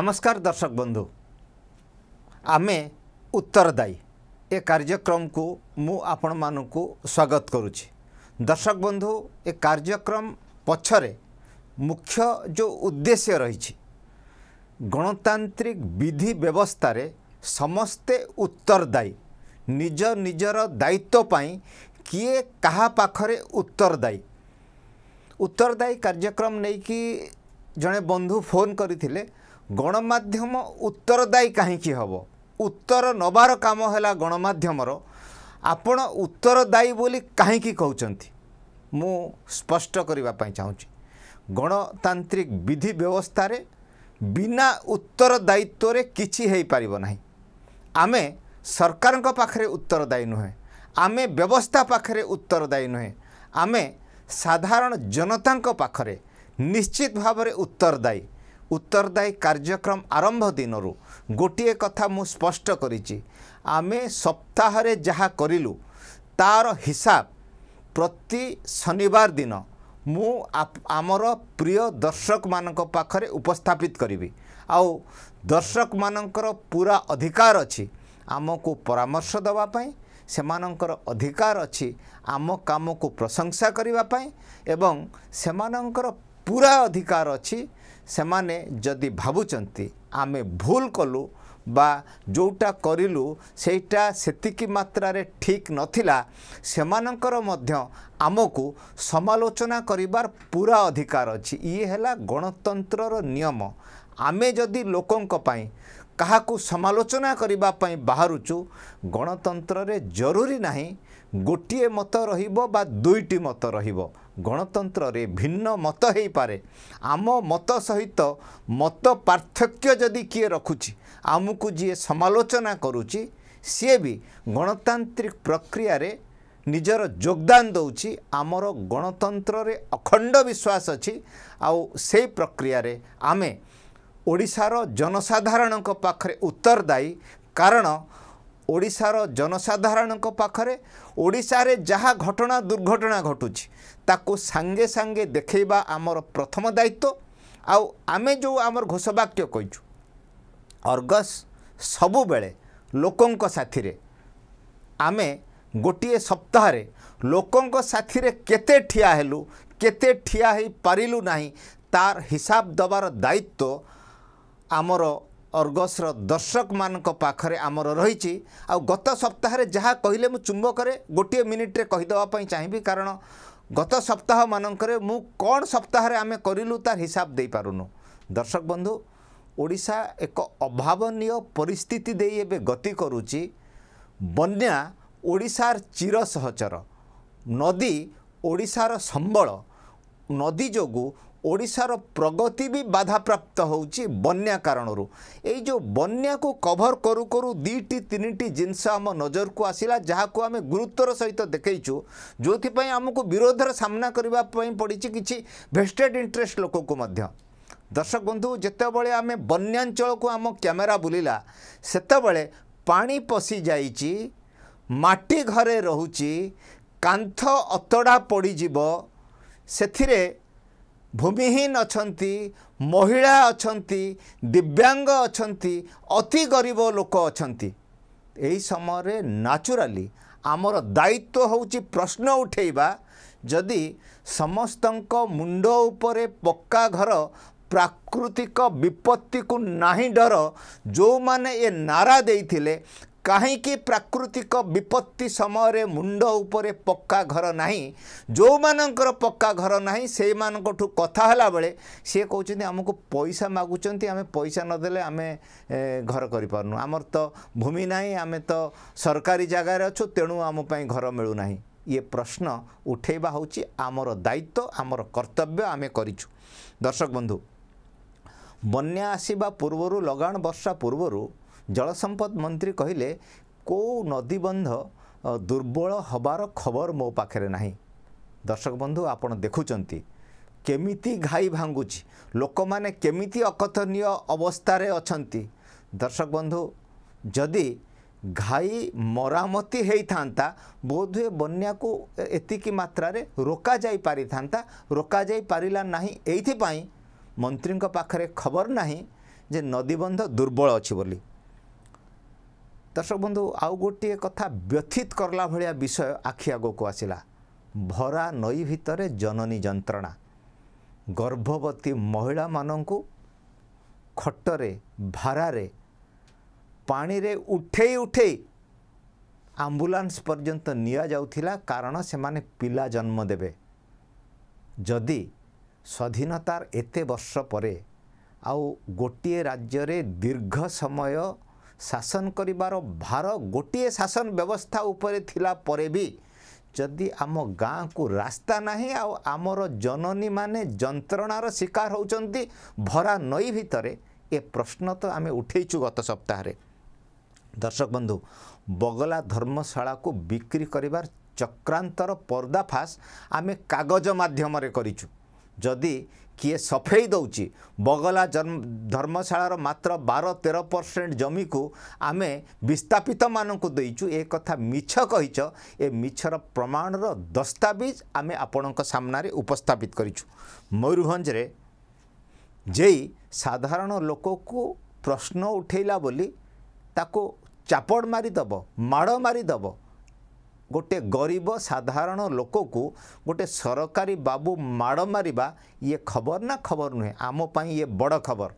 ନମସ୍କାର ଦର୍ଶକ ବନ୍ଧୁ ଆମେ ଉତ୍ତରଦାୟୀ ଏ କାର୍ଯ୍ୟକ୍ରମକୁ ମୁଁ ଆପଣମାନଙ୍କୁ ସ୍ୱାଗତ କରୁଛି ଦର୍ଶକ ବନ୍ଧୁ ଏ କାର୍ଯ୍ୟକ୍ରମ ପଛରେ ମୁଖ୍ୟ ଯେଉଁ ଉଦ୍ଦେଶ୍ୟ ରହିଛି ଗଣତାନ୍ତ୍ରିକ ବିଧି ବ୍ୟବସ୍ଥାରେ ସମସ୍ତେ ଉତ୍ତରଦାୟୀ ନିଜ ନିଜର ଦାୟିତ୍ୱ ପାଇଁ କିଏ କାହା ପାଖରେ ଉତ୍ତରଦାୟୀ ଉତ୍ତରଦାୟୀ କାର୍ଯ୍ୟକ୍ରମ ନେଇକି ଜଣେ ବନ୍ଧୁ ଫୋନ୍ କରିଥିଲେ ଗଣମାଧ୍ୟମ ଉତ୍ତରଦାୟୀ କାହିଁକି ହେବ ଉତ୍ତର ନେବାର କାମ ହେଲା ଗଣମାଧ୍ୟମର ଆପଣ ଉତ୍ତରଦାୟୀ ବୋଲି କାହିଁକି କହୁଛନ୍ତି ମୁଁ ସ୍ପଷ୍ଟ କରିବା ପାଇଁ ଚାହୁଁଛି ଗଣତାନ୍ତ୍ରିକ ବିଧି ବ୍ୟବସ୍ଥାରେ ବିନା ଉତ୍ତରଦାୟିତ୍ୱରେ କିଛି ହୋଇପାରିବ ନାହିଁ ଆମେ ସରକାରଙ୍କ ପାଖରେ ଉତ୍ତରଦାୟୀ ନୁହେଁ ଆମେ ବ୍ୟବସ୍ଥା ପାଖରେ ଉତ୍ତରଦାୟୀ ନୁହେଁ ଆମେ ସାଧାରଣ ଜନତାଙ୍କ ପାଖରେ ନିଶ୍ଚିତ ଭାବରେ ଉତ୍ତରଦାୟୀ ଉତ୍ତରଦାୟୀ କାର୍ଯ୍ୟକ୍ରମ ଆରମ୍ଭ ଦିନରୁ ଗୋଟିଏ କଥା ମୁଁ ସ୍ପଷ୍ଟ କରିଛି ଆମେ ସପ୍ତାହରେ ଯାହା କରିଲୁ ତା'ର ହିସାବ ପ୍ରତି ଶନିବାର ଦିନ ମୁଁ ଆମର ପ୍ରିୟ ଦର୍ଶକମାନଙ୍କ ପାଖରେ ଉପସ୍ଥାପିତ କରିବି ଆଉ ଦର୍ଶକମାନଙ୍କର ପୁରା ଅଧିକାର ଅଛି ଆମକୁ ପରାମର୍ଶ ଦେବା ପାଇଁ ସେମାନଙ୍କର ଅଧିକାର ଅଛି ଆମ କାମକୁ ପ୍ରଶଂସା କରିବା ପାଇଁ ଏବଂ ସେମାନଙ୍କର ପୁରା ଅଧିକାର ଅଛି ସେମାନେ ଯଦି ଭାବୁଛନ୍ତି ଆମେ ଭୁଲ କଲୁ ବା ଯେଉଁଟା କରିଲୁ ସେଇଟା ସେତିକି ମାତ୍ରାରେ ଠିକ୍ ନଥିଲା ସେମାନଙ୍କର ମଧ୍ୟ ଆମକୁ ସମାଲୋଚନା କରିବାର ପୁରା ଅଧିକାର ଅଛି ଇଏ ହେଲା ଗଣତନ୍ତ୍ରର ନିୟମ ଆମେ ଯଦି ଲୋକଙ୍କ ପାଇଁ କାହାକୁ ସମାଲୋଚନା କରିବା ପାଇଁ ବାହାରୁଛୁ ଗଣତନ୍ତ୍ରରେ ଜରୁରୀ ନାହିଁ ଗୋଟିଏ ମତ ରହିବ ବା ଦୁଇଟି ମତ ରହିବ ଗଣତନ୍ତ୍ରରେ ଭିନ୍ନ ମତ ହେଇପାରେ ଆମ ମତ ସହିତ ମତ ପାର୍ଥକ୍ୟ ଯଦି କିଏ ରଖୁଛି ଆମକୁ ଯିଏ ସମାଲୋଚନା କରୁଛି ସିଏ ବି ଗଣତାନ୍ତ୍ରିକ ପ୍ରକ୍ରିୟାରେ ନିଜର ଯୋଗଦାନ ଦେଉଛି ଆମର ଗଣତନ୍ତ୍ରରେ ଅଖଣ୍ଡ ବିଶ୍ୱାସ ଅଛି ଆଉ ସେଇ ପ୍ରକ୍ରିୟାରେ ଆମେ ଓଡ଼ିଶାର ଜନସାଧାରଣଙ୍କ ପାଖରେ ଉତ୍ତରଦାୟୀ କାରଣ ଓଡ଼ିଶାର ଜନସାଧାରଣଙ୍କ ପାଖରେ ଓଡ଼ିଶାରେ ଯାହା ଘଟଣା ଦୁର୍ଘଟଣା ଘଟୁଛି ତାକୁ ସାଙ୍ଗେ ସାଙ୍ଗେ ଦେଖେଇବା ଆମର ପ୍ରଥମ ଦାୟିତ୍ୱ ଆଉ ଆମେ ଯେଉଁ ଆମର ଘୋଷବାକ୍ୟ କହିଛୁ ଅର୍ଗସ ସବୁବେଳେ ଲୋକଙ୍କ ସାଥିରେ ଆମେ ଗୋଟିଏ ସପ୍ତାହରେ ଲୋକଙ୍କ ସାଥିରେ କେତେ ଠିଆ ହେଲୁ କେତେ ଠିଆ ହୋଇପାରିଲୁ ନାହିଁ ତାର ହିସାବ ଦେବାର ଦାୟିତ୍ୱ ଆମର ଅର୍ଗସର ଦର୍ଶକମାନଙ୍କ ପାଖରେ ଆମର ରହିଛି ଆଉ ଗତ ସପ୍ତାହରେ ଯାହା କହିଲେ ମୁଁ ଚୁମ୍ବକରେ ଗୋଟିଏ ମିନିଟ୍ରେ କହିଦେବା ପାଇଁ ଚାହିଁବି କାରଣ ଗତ ସପ୍ତାହମାନଙ୍କରେ ମୁଁ କ'ଣ ସପ୍ତାହରେ ଆମେ କରିଲୁ ତାର ହିସାବ ଦେଇପାରୁନୁ ଦର୍ଶକ ବନ୍ଧୁ ଓଡ଼ିଶା ଏକ ଅଭାବନୀୟ ପରିସ୍ଥିତି ଦେଇ ଏବେ ଗତି କରୁଛି ବନ୍ୟା ଓଡ଼ିଶାର ଚିର ସହଚର ନଦୀ ଓଡ଼ିଶାର ସମ୍ବଳ ନଦୀ ଯୋଗୁଁ ଓଡ଼ିଶାର ପ୍ରଗତି ବି ବାଧାପ୍ରାପ୍ତ ହେଉଛି ବନ୍ୟା କାରଣରୁ ଏଇ ଯେଉଁ ବନ୍ୟାକୁ କଭର୍ କରୁ କରୁ ଦୁଇଟି ତିନିଟି ଜିନିଷ ଆମ ନଜରକୁ ଆସିଲା ଯାହାକୁ ଆମେ ଗୁରୁତ୍ୱର ସହିତ ଦେଖେଇଛୁ ଯେଉଁଥିପାଇଁ ଆମକୁ ବିରୋଧର ସାମ୍ନା କରିବା ପାଇଁ ପଡ଼ିଛି କିଛି ଭେଷ୍ଟେଡ୍ ଇଣ୍ଟରେଷ୍ଟ ଲୋକଙ୍କୁ ମଧ୍ୟ ଦର୍ଶକ ବନ୍ଧୁ ଯେତେବେଳେ ଆମେ ବନ୍ୟାଞ୍ଚଳକୁ ଆମ କ୍ୟାମେରା ବୁଲିଲା ସେତେବେଳେ ପାଣି ପଶିଯାଇଛି ମାଟି ଘରେ ରହୁଛି କାନ୍ଥ ଅତଡ଼ା ପଡ଼ିଯିବ ସେଥିରେ ଭୂମିହୀନ ଅଛନ୍ତି ମହିଳା ଅଛନ୍ତି ଦିବ୍ୟାଙ୍ଗ ଅଛନ୍ତି ଅତି ଗରିବ ଲୋକ ଅଛନ୍ତି ଏହି ସମୟରେ ନ୍ୟାଚୁରାଲି ଆମର ଦାୟିତ୍ୱ ହେଉଛି ପ୍ରଶ୍ନ ଉଠାଇବା ଯଦି ସମସ୍ତଙ୍କ ମୁଣ୍ଡ ଉପରେ ପକ୍କା ଘର ପ୍ରାକୃତିକ ବିପତ୍ତିକୁ ନାହିଁ ଡର ଯେଉଁମାନେ ଏ ନାରା ଦେଇଥିଲେ କାହିଁକି ପ୍ରାକୃତିକ ବିପତ୍ତି ସମୟରେ ମୁଣ୍ଡ ଉପରେ ପକ୍କା ଘର ନାହିଁ ଯେଉଁମାନଙ୍କର ପକ୍କା ଘର ନାହିଁ ସେଇମାନଙ୍କଠୁ କଥା ହେଲାବେଳେ ସିଏ କହୁଛନ୍ତି ଆମକୁ ପଇସା ମାଗୁଛନ୍ତି ଆମେ ପଇସା ନଦେଲେ ଆମେ ଘର କରିପାରୁନୁ ଆମର ତ ଭୂମି ନାହିଁ ଆମେ ତ ସରକାରୀ ଜାଗାରେ ଅଛୁ ତେଣୁ ଆମ ପାଇଁ ଘର ମିଳୁନାହିଁ ଇଏ ପ୍ରଶ୍ନ ଉଠେଇବା ହେଉଛି ଆମର ଦାୟିତ୍ୱ ଆମର କର୍ତ୍ତବ୍ୟ ଆମେ କରିଛୁ ଦର୍ଶକ ବନ୍ଧୁ ବନ୍ୟା ଆସିବା ପୂର୍ବରୁ ଲଗାଣ ବର୍ଷା ପୂର୍ବରୁ ଜଳସମ୍ପଦ ମନ୍ତ୍ରୀ କହିଲେ କେଉଁ ନଦୀବନ୍ଧ ଦୁର୍ବଳ ହେବାର ଖବର ମୋ ପାଖରେ ନାହିଁ ଦର୍ଶକ ବନ୍ଧୁ ଆପଣ ଦେଖୁଛନ୍ତି କେମିତି ଘାଇ ଭାଙ୍ଗୁଛି ଲୋକମାନେ କେମିତି ଅକଥନୀୟ ଅବସ୍ଥାରେ ଅଛନ୍ତି ଦର୍ଶକ ବନ୍ଧୁ ଯଦି ଘାଇ ମରାମତି ହେଇଥାନ୍ତା ବୋଧହୁଏ ବନ୍ୟାକୁ ଏତିକି ମାତ୍ରାରେ ରୋକାଯାଇ ପାରିଥାନ୍ତା ରୋକାଯାଇ ପାରିଲା ନାହିଁ ଏଇଥିପାଇଁ ମନ୍ତ୍ରୀଙ୍କ ପାଖରେ ଖବର ନାହିଁ ଯେ ନଦୀବନ୍ଧ ଦୁର୍ବଳ ଅଛି ବୋଲି ଦର୍ଶକ ବନ୍ଧୁ ଆଉ ଗୋଟିଏ କଥା ବ୍ୟଥିତ କରଲା ଭଳିଆ ବିଷୟ ଆଖି ଆଗକୁ ଆସିଲା ଭରା ନଈ ଭିତରେ ଜନନୀ ଯନ୍ତ୍ରଣା ଗର୍ଭବତୀ ମହିଳାମାନଙ୍କୁ ଖଟରେ ଭାରାରେ ପାଣିରେ ଉଠେଇ ଉଠେଇ ଆମ୍ବୁଲାନ୍ସ ପର୍ଯ୍ୟନ୍ତ ନିଆଯାଉଥିଲା କାରଣ ସେମାନେ ପିଲା ଜନ୍ମ ଦେବେ ଯଦି ସ୍ୱାଧୀନତାର ଏତେ ବର୍ଷ ପରେ ଆଉ ଗୋଟିଏ ରାଜ୍ୟରେ ଦୀର୍ଘ ସମୟ ଶାସନ କରିବାର ଭାର ଗୋଟିଏ ଶାସନ ବ୍ୟବସ୍ଥା ଉପରେ ଥିଲା ପରେ ବି ଯଦି ଆମ ଗାଁକୁ ରାସ୍ତା ନାହିଁ ଆଉ ଆମର ଜନନୀମାନେ ଯନ୍ତ୍ରଣାର ଶିକାର ହେଉଛନ୍ତି ଭରା ନଈ ଭିତରେ ଏ ପ୍ରଶ୍ନ ତ ଆମେ ଉଠେଇଛୁ ଗତ ସପ୍ତାହରେ ଦର୍ଶକ ବନ୍ଧୁ ବଗଲା ଧର୍ମଶାଳାକୁ ବିକ୍ରି କରିବାର ଚକ୍ରାନ୍ତର ପର୍ଦ୍ଦାଫାଶ ଆମେ କାଗଜ ମାଧ୍ୟମରେ କରିଛୁ ଯଦି କିଏ ସଫେଇ ଦେଉଛି ବଗଲା ଧର୍ମଶାଳାର ମାତ୍ର ବାର ତେର ପରସେଣ୍ଟ ଜମିକୁ ଆମେ ବିସ୍ଥାପିତମାନଙ୍କୁ ଦେଇଛୁ ଏ କଥା ମିଛ କହିଛ ଏ ମିଛର ପ୍ରମାଣର ଦସ୍ତାବିଜ ଆମେ ଆପଣଙ୍କ ସାମ୍ନାରେ ଉପସ୍ଥାପିତ କରିଛୁ ମୟୂରଭଞ୍ଜରେ ଯେଇ ସାଧାରଣ ଲୋକକୁ ପ୍ରଶ୍ନ ଉଠେଇଲା ବୋଲି ତାକୁ ଚାପଡ଼ ମାରିଦେବ ମାଡ଼ ମାରିଦେବ ଗୋଟିଏ ଗରିବ ସାଧାରଣ ଲୋକକୁ ଗୋଟିଏ ସରକାରୀ ବାବୁ ମାଡ଼ ମାରିବା ଇଏ ଖବର ନା ଖବର ନୁହେଁ ଆମ ପାଇଁ ଇଏ ବଡ଼ ଖବର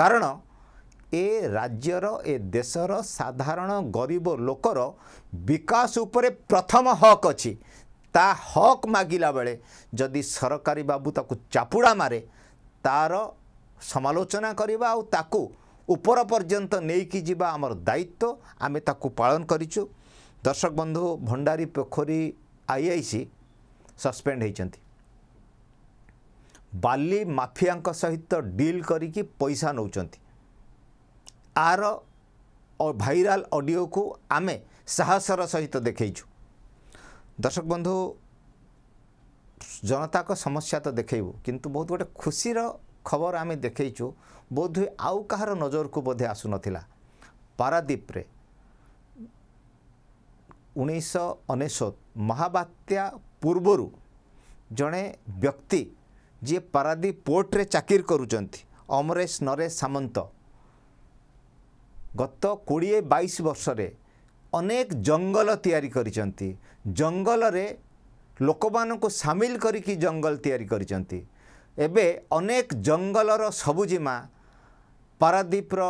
କାରଣ ଏ ରାଜ୍ୟର ଏ ଦେଶର ସାଧାରଣ ଗରିବ ଲୋକର ବିକାଶ ଉପରେ ପ୍ରଥମ ହକ୍ ଅଛି ତା ହକ୍ ମାଗିଲା ବେଳେ ଯଦି ସରକାରୀ ବାବୁ ତାକୁ ଚାପୁଡ଼ା ମାରେ ତାର ସମାଲୋଚନା କରିବା ଆଉ ତାକୁ ଉପର ପର୍ଯ୍ୟନ୍ତ ନେଇକି ଯିବା ଆମର ଦାୟିତ୍ୱ ଆମେ ତାକୁ ପାଳନ କରିଛୁ ଦର୍ଶକ ବନ୍ଧୁ ଭଣ୍ଡାରୀ ପୋଖରୀ ଆଇ ଆଇ ସି ସସ୍ପେଣ୍ଡ ହୋଇଛନ୍ତି ବାଲି ମାଫିଆଙ୍କ ସହିତ ଡିଲ୍ କରିକି ପଇସା ନେଉଛନ୍ତି ଆର ଭାଇରାଲ ଅଡ଼ିଓକୁ ଆମେ ସାହସର ସହିତ ଦେଖେଇଛୁ ଦର୍ଶକ ବନ୍ଧୁ ଜନତାଙ୍କ ସମସ୍ୟା ତ ଦେଖେଇବୁ କିନ୍ତୁ ବହୁତ ଗୋଟେ ଖୁସିର ଖବର ଆମେ ଦେଖେଇଛୁ ବୋଧହୁଏ ଆଉ କାହାର ନଜରକୁ ବୋଧେ ଆସୁନଥିଲା ପାରାଦ୍ୱୀପରେ ଉଣେଇଶହ ଅନେଶତ ମହାବାତ୍ୟା ପୂର୍ବରୁ ଜଣେ ବ୍ୟକ୍ତି ଯିଏ ପାରାଦ୍ୱୀପ ପୋର୍ଟରେ ଚାକିରି କରୁଛନ୍ତି ଅମରେଶ ନରେଶ ସାମନ୍ତ ଗତ କୋଡ଼ିଏ ବାଇଶ ବର୍ଷରେ ଅନେକ ଜଙ୍ଗଲ ତିଆରି କରିଛନ୍ତି ଜଙ୍ଗଲରେ ଲୋକମାନଙ୍କୁ ସାମିଲ କରିକି ଜଙ୍ଗଲ ତିଆରି କରିଛନ୍ତି ଏବେ ଅନେକ ଜଙ୍ଗଲର ସବୁଜିମା ପାରାଦ୍ୱୀପର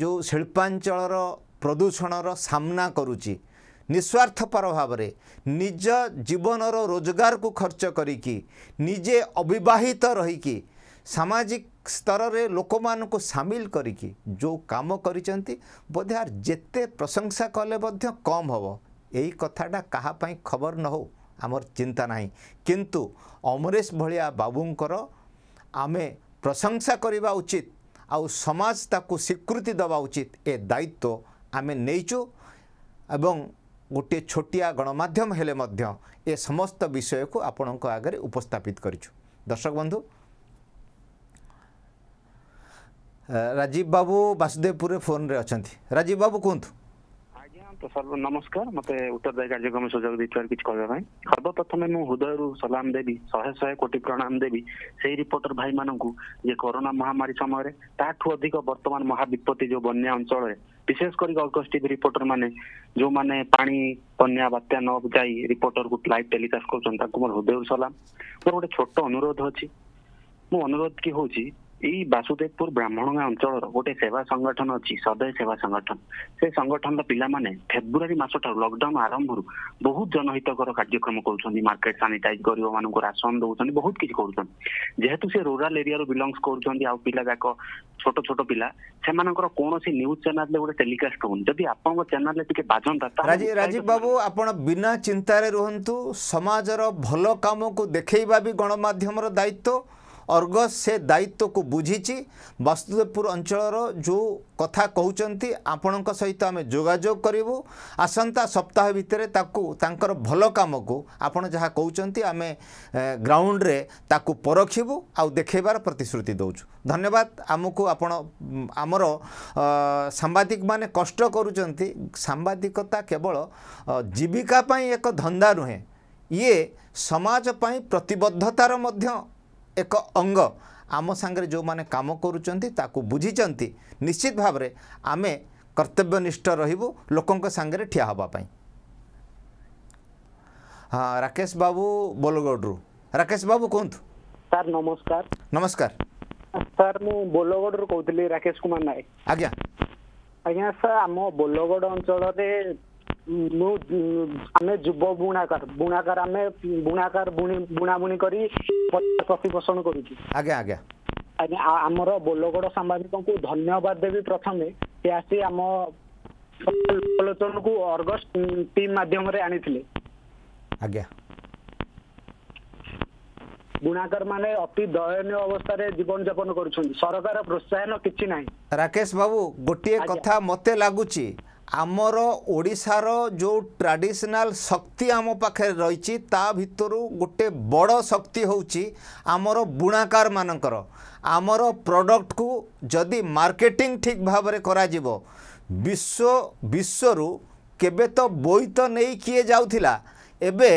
ଯେଉଁ ଶିଳ୍ପାଞ୍ଚଳର ପ୍ରଦୂଷଣର ସାମ୍ନା କରୁଛି ନିଃସ୍ୱାର୍ଥପର ଭାବରେ ନିଜ ଜୀବନର ରୋଜଗାରକୁ ଖର୍ଚ୍ଚ କରିକି ନିଜେ ଅବିବାହିତ ରହିକି ସାମାଜିକ ସ୍ତରରେ ଲୋକମାନଙ୍କୁ ସାମିଲ କରିକି ଯେଉଁ କାମ କରିଛନ୍ତି ବୋଧେ ଯେତେ ପ୍ରଶଂସା କଲେ ମଧ୍ୟ କମ୍ ହେବ ଏହି କଥାଟା କାହା ପାଇଁ ଖବର ନ ହେଉ ଆମର ଚିନ୍ତା ନାହିଁ କିନ୍ତୁ ଅମରେଶ ଭଳିଆ ବାବୁଙ୍କର ଆମେ ପ୍ରଶଂସା କରିବା ଉଚିତ ଆଉ ସମାଜ ତାକୁ ସ୍ୱୀକୃତି ଦେବା ଉଚିତ ଏ ଦାୟିତ୍ୱ ଆମେ ନେଇଛୁ ଏବଂ ଗୋଟିଏ ଛୋଟିଆ ଗଣମାଧ୍ୟମ ହେଲେ ମଧ୍ୟ ଏ ସମସ୍ତ ବିଷୟକୁ ଆପଣଙ୍କ ଆଗରେ ଉପସ୍ଥାପିତ କରିଛୁ ଦର୍ଶକ ବନ୍ଧୁ ରାଜୀବ ବାବୁ ବାସୁଦେବପୁରରେ ଫୋନ୍ରେ ଅଛନ୍ତି ରାଜୀବ ବାବୁ କୁହନ୍ତୁ ତ ସର୍ବ ନମସ୍କାର ମୋତେ ଉତ୍ତରଦାୟୀ କାର୍ଯ୍ୟକ୍ରମ ସୁଯୋଗ ଦେଇଥିବାରୁ କିଛି କହିବା ପାଇଁ ସର୍ବପ୍ରଥମେ ମୁଁ ହୃଦୟରୁ ସଲାମ ଦେବି ଶହେ ଶହେ କୋଟି ପ୍ରଣାମ ଦେବି ସେହି ରିପୋର୍ଟର ଭାଇମାନଙ୍କୁ ଯେ କରୋନା ମହାମାରୀ ସମୟରେ ତାଠୁ ଅଧିକ ବର୍ତ୍ତମାନ ମହାବିପତ୍ତି ଯୋଉ ବନ୍ୟା ଅଞ୍ଚଳରେ ବିଶେଷ କରି ଅଗଷ୍ଟ ଟିଭି ରିପୋର୍ଟର ମାନେ ଯୋଉମାନେ ପାଣି ବନ୍ୟା ବାତ୍ୟା ନ ଯାଇ ରିପୋର୍ଟରକୁ ଲାଇଭ୍ ଟେଲିକାଷ୍ଟ କରୁଛନ୍ତି ତାଙ୍କୁ ମୋର ହୃଦୟରୁ ସଲାମ ମୋର ଗୋଟେ ଛୋଟ ଅନୁରୋଧ ଅଛି ମୁଁ ଅନୁରୋଧ କି ହଉଛି এই ବାସୁଦେବପୁର ବ୍ରାହ୍ମଣଗାଁ ଅଞ୍ଚଳର ଗୋଟେ ସେବା ସଂଗଠନ ଅଛି ସଦୟ ସେବା ସଂଗଠନ ସେ ସଂଗଠନର ପିଲାମାନେ ଫେବୃଆରୀ ମାସଠାରୁ ଲକଡାଉନ ଆରମ୍ଭରୁ ବହୁତ ଜନହିତକର କାର୍ଯ୍ୟକ୍ରମ କରୁଛନ୍ତି ମାର୍କେଟ ସାନିଟାଇଜ ଗରିବମାନଙ୍କୁ ରାସନ ଦଉଛନ୍ତି ବହୁତ କିଛି କରୁଛନ୍ତି ଯେହେତୁ ସେ ରୁରାଲ ଏରିଆରୁ ବିଲଙ୍ଗସ କରୁଛନ୍ତି ଆଉ ପିଲା ଯାକ ଛୋଟ ଛୋଟ ପିଲା ସେମାନଙ୍କର କୌଣସି ନ୍ୟୁଜ ଚ୍ୟାନେଲରେ ଗୋଟେ ଟେଲିକାଷ୍ଟ ହଉନି ଯଦି ଆପଣଙ୍କ ଚ୍ୟାନେଲରେ ଟିକେ ବାଜନ୍ତା ରାଜୀବ ବାବୁ ଆପଣ ବିନା ଚିନ୍ତାରେ ରୁହନ୍ତୁ ସମାଜର ଭଲ କାମକୁ ଦେଖେଇବା ବି ଗଣମାଧ୍ୟମର ଦାୟିତ୍ୱ ଅର୍ଗସ୍ ସେ ଦାୟିତ୍ୱକୁ ବୁଝିଛି ବାସୁଦେବପୁର ଅଞ୍ଚଳର ଯେଉଁ କଥା କହୁଛନ୍ତି ଆପଣଙ୍କ ସହିତ ଆମେ ଯୋଗାଯୋଗ କରିବୁ ଆସନ୍ତା ସପ୍ତାହ ଭିତରେ ତାକୁ ତାଙ୍କର ଭଲ କାମକୁ ଆପଣ ଯାହା କହୁଛନ୍ତି ଆମେ ଗ୍ରାଉଣ୍ଡରେ ତାକୁ ପରଖିବୁ ଆଉ ଦେଖାଇବାର ପ୍ରତିଶ୍ରୁତି ଦେଉଛୁ ଧନ୍ୟବାଦ ଆମକୁ ଆପଣ ଆମର ସାମ୍ବାଦିକମାନେ କଷ୍ଟ କରୁଛନ୍ତି ସାମ୍ବାଦିକତା କେବଳ ଜୀବିକା ପାଇଁ ଏକ ଧନ୍ଦା ନୁହେଁ ଇଏ ସମାଜ ପାଇଁ ପ୍ରତିବଦ୍ଧତାର ମଧ୍ୟ ଏକ ଅଙ୍ଗ ଆମ ସାଙ୍ଗରେ ଯେଉଁମାନେ କାମ କରୁଛନ୍ତି ତାକୁ ବୁଝିଛନ୍ତି ନିଶ୍ଚିତ ଭାବରେ ଆମେ କର୍ତ୍ତବ୍ୟନିଷ୍ଠ ରହିବୁ ଲୋକଙ୍କ ସାଙ୍ଗରେ ଠିଆ ହେବା ପାଇଁ ହଁ ରାକେଶ ବାବୁ ବୋଲଗଡ଼ରୁ ରାକେଶ ବାବୁ କୁହନ୍ତୁ ସାର୍ ନମସ୍କାର ନମସ୍କାର ସାର୍ ମୁଁ ବୋଲଗଡ଼ରୁ କହୁଥିଲି ରାକେଶ କୁମାର ନାୟକ ଆଜ୍ଞା ଆଜ୍ଞା ସାର୍ ଆମ ବୋଲଗଡ଼ ଅଞ୍ଚଳରେ ମୁଁ ଆମେ ଯୁବ ବୁଣାକାର ବୁଣାକାର ଆମେ ବୁଣାକାର ବୁଣାବୁଣି କରି ପ୍ରତିପୋଷଣ କରୁଛୁ ଆଜ୍ଞା ଆଜ୍ଞା ଆଜ୍ଞା ଆମର ବୋଲଗଡ଼ ସାମ୍ବାଦିକଙ୍କୁ ଧନ୍ୟବାଦ ଦେବି ପ୍ରଥମେ ସେ ଆସି ଆମ ଆଲୋଚନକୁ ଅର୍ଗସ ଟିମ୍ ମାଧ୍ୟମରେ ଆଣିଥିଲେ ଆଜ୍ଞା ବୁଣାକାର ମାନେ ଅତି ଦୟନୀୟ ଅବସ୍ଥାରେ ଜୀବନଯାପନ କରୁଛନ୍ତି ସରକାର ପ୍ରୋତ୍ସାହନ କିଛି ନାହିଁ ରାକେଶ ବାବୁ ଗୋଟିଏ କଥା ମତେ ଲାଗୁଛି ଆମର ଓଡ଼ିଶାର ଯେଉଁ ଟ୍ରାଡ଼ିସନାଲ୍ ଶକ୍ତି ଆମ ପାଖରେ ରହିଛି ତା ଭିତରୁ ଗୋଟେ ବଡ଼ ଶକ୍ତି ହେଉଛି ଆମର ବୁଣାକାରମାନଙ୍କର ଆମର ପ୍ରଡ଼କ୍ଟକୁ ଯଦି ମାର୍କେଟିଂ ଠିକ୍ ଭାବରେ କରାଯିବ ବିଶ୍ୱ ବିଶ୍ୱରୁ କେବେ ତ ବୋଇତ ନେଇ କିଏ ଯାଉଥିଲା ଏବେ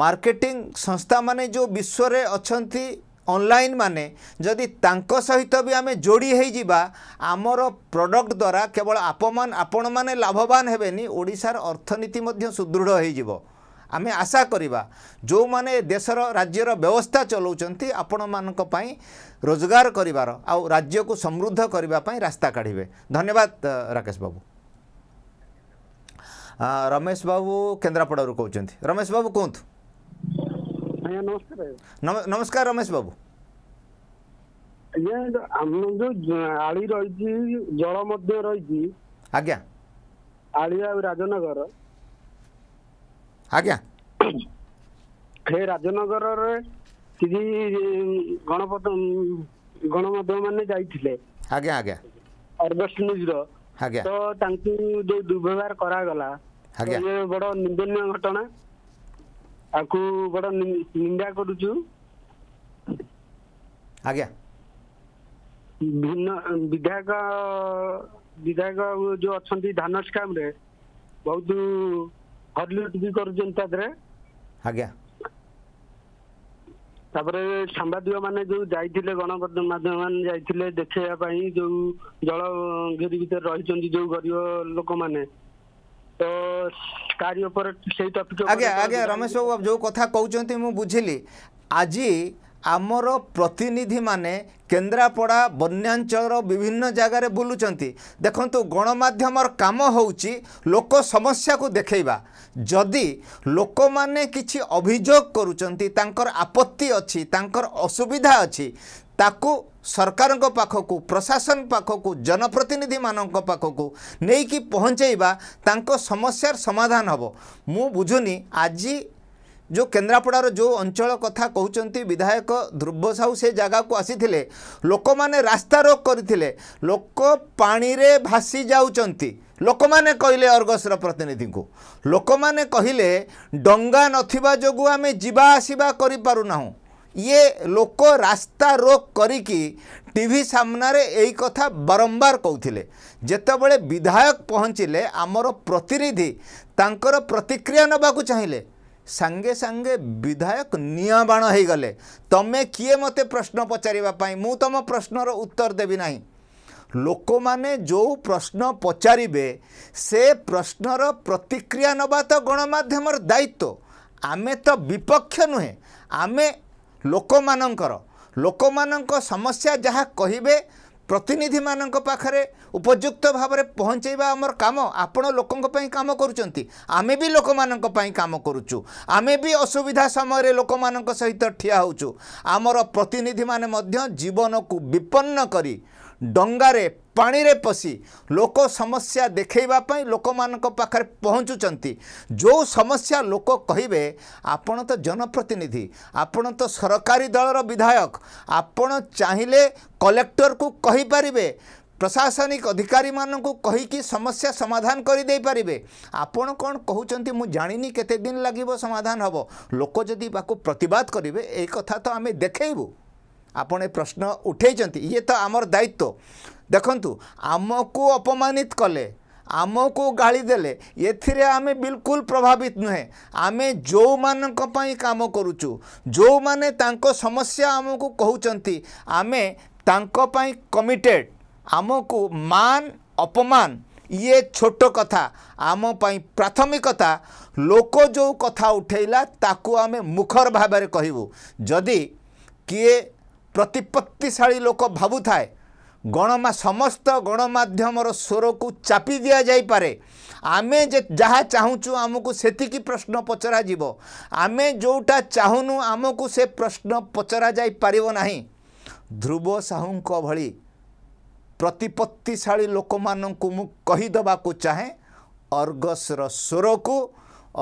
ମାର୍କେଟିଂ ସଂସ୍ଥାମାନେ ଯେଉଁ ବିଶ୍ୱରେ ଅଛନ୍ତି ଅନଲାଇନ୍ ମାନେ ଯଦି ତାଙ୍କ ସହିତ ବି ଆମେ ଯୋଡ଼ି ହୋଇଯିବା ଆମର ପ୍ରଡ଼କ୍ଟ ଦ୍ୱାରା କେବଳ ଆପମାନ ଆପଣମାନେ ଲାଭବାନ ହେବେନି ଓଡ଼ିଶାର ଅର୍ଥନୀତି ମଧ୍ୟ ସୁଦୃଢ଼ ହୋଇଯିବ ଆମେ ଆଶା କରିବା ଯେଉଁମାନେ ଦେଶର ରାଜ୍ୟର ବ୍ୟବସ୍ଥା ଚଲାଉଛନ୍ତି ଆପଣମାନଙ୍କ ପାଇଁ ରୋଜଗାର କରିବାର ଆଉ ରାଜ୍ୟକୁ ସମୃଦ୍ଧ କରିବା ପାଇଁ ରାସ୍ତା କାଢ଼ିବେ ଧନ୍ୟବାଦ ରାକେଶ ବାବୁ ରମେଶ ବାବୁ କେନ୍ଦ୍ରାପଡ଼ାରୁ କହୁଛନ୍ତି ରମେଶ ବାବୁ କୁହନ୍ତୁ आज्ञा नमस्कार नमस्कार रमेश बाबू ଆଜ୍ଞା ଆମ ଯୋଉ ଆଳି ରହିଛି ଜଳ ମଧ୍ୟ ରହିଛି ଆଜ୍ଞା ଆଳି ଆଉ ରାଜନଗର ଆଜ୍ଞା ହେ ରାଜନଗରରେ କିଛି ଗଣପତ ଗଣମାଧ୍ୟମ ମାନେ ଯାଇଥିଲେ ଆଜ୍ଞା ଆଜ୍ଞା ଅର୍ଗଷ୍ଟ ନ୍ୟୁଜର ଆଜ୍ଞା ତ ତାଙ୍କୁ ଯୋଉ ଦୁର୍ବ୍ୟବହାର କରାଗଲା ଆଜ୍ଞା ବଡ ନିନ୍ଦନୀୟ ଘଟଣା ଆକୁ ବଡ ନିନ୍ଦା କରୁଛୁ ଆଜ୍ଞା ଭିନ୍ନ ବିଧାୟକ ବିଧାୟକ ଯୋଉ ଅଛନ୍ତି ଧାନ ସ୍କାମ୍ ବହୁତ ହରଲୁଟ ବି କରୁଛନ୍ତି ତା ଦେହରେ ଆଜ୍ଞା ତାପରେ ସାମ୍ବାଦିକ ମାନେ ଯୋଉ ଯାଇଥିଲେ ଗଣମାଧ୍ୟମ ମାନେ ଯାଇଥିଲେ ଦେଖେଇବା ପାଇଁ ଯୋଉ ଜଳ ଘେରି ଭିତରେ ରହିଛନ୍ତି ଯୋଉ ଗରିବ ଲୋକମାନେ ରମେଶ ବାବୁ ଯୋଉ କଥା କହୁଛନ୍ତି ମୁଁ ବୁଝିଲି ଆଜି ଆମର ପ୍ରତିନିଧିମାନେ କେନ୍ଦ୍ରାପଡ଼ା ବନ୍ୟାଞ୍ଚଳର ବିଭିନ୍ନ ଜାଗାରେ ବୁଲୁଛନ୍ତି ଦେଖନ୍ତୁ ଗଣମାଧ୍ୟମର କାମ ହେଉଛି ଲୋକ ସମସ୍ୟାକୁ ଦେଖେଇବା ଯଦି ଲୋକମାନେ କିଛି ଅଭିଯୋଗ କରୁଛନ୍ତି ତାଙ୍କର ଆପତ୍ତି ଅଛି ତାଙ୍କର ଅସୁବିଧା ଅଛି ତାକୁ ସରକାରଙ୍କ ପାଖକୁ ପ୍ରଶାସନ ପାଖକୁ ଜନପ୍ରତିନିଧିମାନଙ୍କ ପାଖକୁ ନେଇକି ପହଞ୍ଚାଇବା ତାଙ୍କ ସମସ୍ୟାର ସମାଧାନ ହେବ ମୁଁ ବୁଝୁନି ଆଜି ଯେଉଁ କେନ୍ଦ୍ରାପଡ଼ାର ଯେଉଁ ଅଞ୍ଚଳ କଥା କହୁଛନ୍ତି ବିଧାୟକ ଧ୍ରୁବ ସାହୁ ସେ ଜାଗାକୁ ଆସିଥିଲେ ଲୋକମାନେ ରାସ୍ତାରୋକ କରିଥିଲେ ଲୋକ ପାଣିରେ ଭାସି ଯାଉଛନ୍ତି ଲୋକମାନେ କହିଲେ ଅର୍ଗସର ପ୍ରତିନିଧିଙ୍କୁ ଲୋକମାନେ କହିଲେ ଡଙ୍ଗା ନଥିବା ଯୋଗୁଁ ଆମେ ଯିବା ଆସିବା କରିପାରୁନାହୁଁ ଇଏ ଲୋକ ରାସ୍ତା ରୋକ କରିକି ଟିଭି ସାମ୍ନାରେ ଏଇ କଥା ବାରମ୍ବାର କହୁଥିଲେ ଯେତେବେଳେ ବିଧାୟକ ପହଞ୍ଚିଲେ ଆମର ପ୍ରତିନିଧି ତାଙ୍କର ପ୍ରତିକ୍ରିୟା ନେବାକୁ ଚାହିଁଲେ ସାଙ୍ଗେ ସାଙ୍ଗେ ବିଧାୟକ ନିଆଁ ବାଣ ହୋଇଗଲେ ତମେ କିଏ ମୋତେ ପ୍ରଶ୍ନ ପଚାରିବା ପାଇଁ ମୁଁ ତମ ପ୍ରଶ୍ନର ଉତ୍ତର ଦେବି ନାହିଁ ଲୋକମାନେ ଯେଉଁ ପ୍ରଶ୍ନ ପଚାରିବେ ସେ ପ୍ରଶ୍ନର ପ୍ରତିକ୍ରିୟା ନେବା ତ ଗଣମାଧ୍ୟମର ଦାୟିତ୍ୱ ଆମେ ତ ବିପକ୍ଷ ନୁହେଁ ଆମେ ଲୋକମାନଙ୍କର ଲୋକମାନଙ୍କ ସମସ୍ୟା ଯାହା କହିବେ ପ୍ରତିନିଧିମାନଙ୍କ ପାଖରେ ଉପଯୁକ୍ତ ଭାବରେ ପହଞ୍ଚାଇବା ଆମର କାମ ଆପଣ ଲୋକଙ୍କ ପାଇଁ କାମ କରୁଛନ୍ତି ଆମେ ବି ଲୋକମାନଙ୍କ ପାଇଁ କାମ କରୁଛୁ ଆମେ ବି ଅସୁବିଧା ସମୟରେ ଲୋକମାନଙ୍କ ସହିତ ଠିଆ ହେଉଛୁ ଆମର ପ୍ରତିନିଧିମାନେ ମଧ୍ୟ ଜୀବନକୁ ବିପନ୍ନ କରି ଡଙ୍ଗାରେ ପାଣିରେ ପଶି ଲୋକ ସମସ୍ୟା ଦେଖେଇବା ପାଇଁ ଲୋକମାନଙ୍କ ପାଖରେ ପହଞ୍ଚୁଛନ୍ତି ଯେଉଁ ସମସ୍ୟା ଲୋକ କହିବେ ଆପଣ ତ ଜନପ୍ରତିନିଧି ଆପଣ ତ ସରକାରୀ ଦଳର ବିଧାୟକ ଆପଣ ଚାହିଁଲେ କଲେକ୍ଟରକୁ କହିପାରିବେ ପ୍ରଶାସନିକ ଅଧିକାରୀମାନଙ୍କୁ କହିକି ସମସ୍ୟା ସମାଧାନ କରିଦେଇପାରିବେ ଆପଣ କ'ଣ କହୁଛନ୍ତି ମୁଁ ଜାଣିନି କେତେ ଦିନ ଲାଗିବ ସମାଧାନ ହେବ ଲୋକ ଯଦି ବାକୁ ପ୍ରତିବାଦ କରିବେ ଏଇ କଥା ତ ଆମେ ଦେଖେଇବୁ ଆପଣ ଏ ପ୍ରଶ୍ନ ଉଠାଇଛନ୍ତି ଇଏ ତ ଆମର ଦାୟିତ୍ୱ ଦେଖନ୍ତୁ ଆମକୁ ଅପମାନିତ କଲେ ଆମକୁ ଗାଳି ଦେଲେ ଏଥିରେ ଆମେ ବିଲକୁଲ ପ୍ରଭାବିତ ନୁହେଁ ଆମେ ଯେଉଁମାନଙ୍କ ପାଇଁ କାମ କରୁଛୁ ଯେଉଁମାନେ ତାଙ୍କ ସମସ୍ୟା ଆମକୁ କହୁଛନ୍ତି ଆମେ ତାଙ୍କ ପାଇଁ କମିଟେଡ଼ ଆମକୁ ମାନ ଅପମାନ ଇଏ ଛୋଟ କଥା ଆମ ପାଇଁ ପ୍ରାଥମିକତା ଲୋକ ଯେଉଁ କଥା ଉଠାଇଲା ତାକୁ ଆମେ ମୁଖର ଭାବରେ କହିବୁ ଯଦି କିଏ प्रतिपत्तिशा लोक भावुए गणमा समस्त गणमाम स्वर को चापी दि जापे आम जहाँ चाहूँ आमको से प्रश्न पचर आम जोटा चाहूनु आम को से प्रश्न पचरा पचर जापरना ध्रुव साहू भि प्रतिपत्तिशा लोक मान कहीद चाहे स्वर को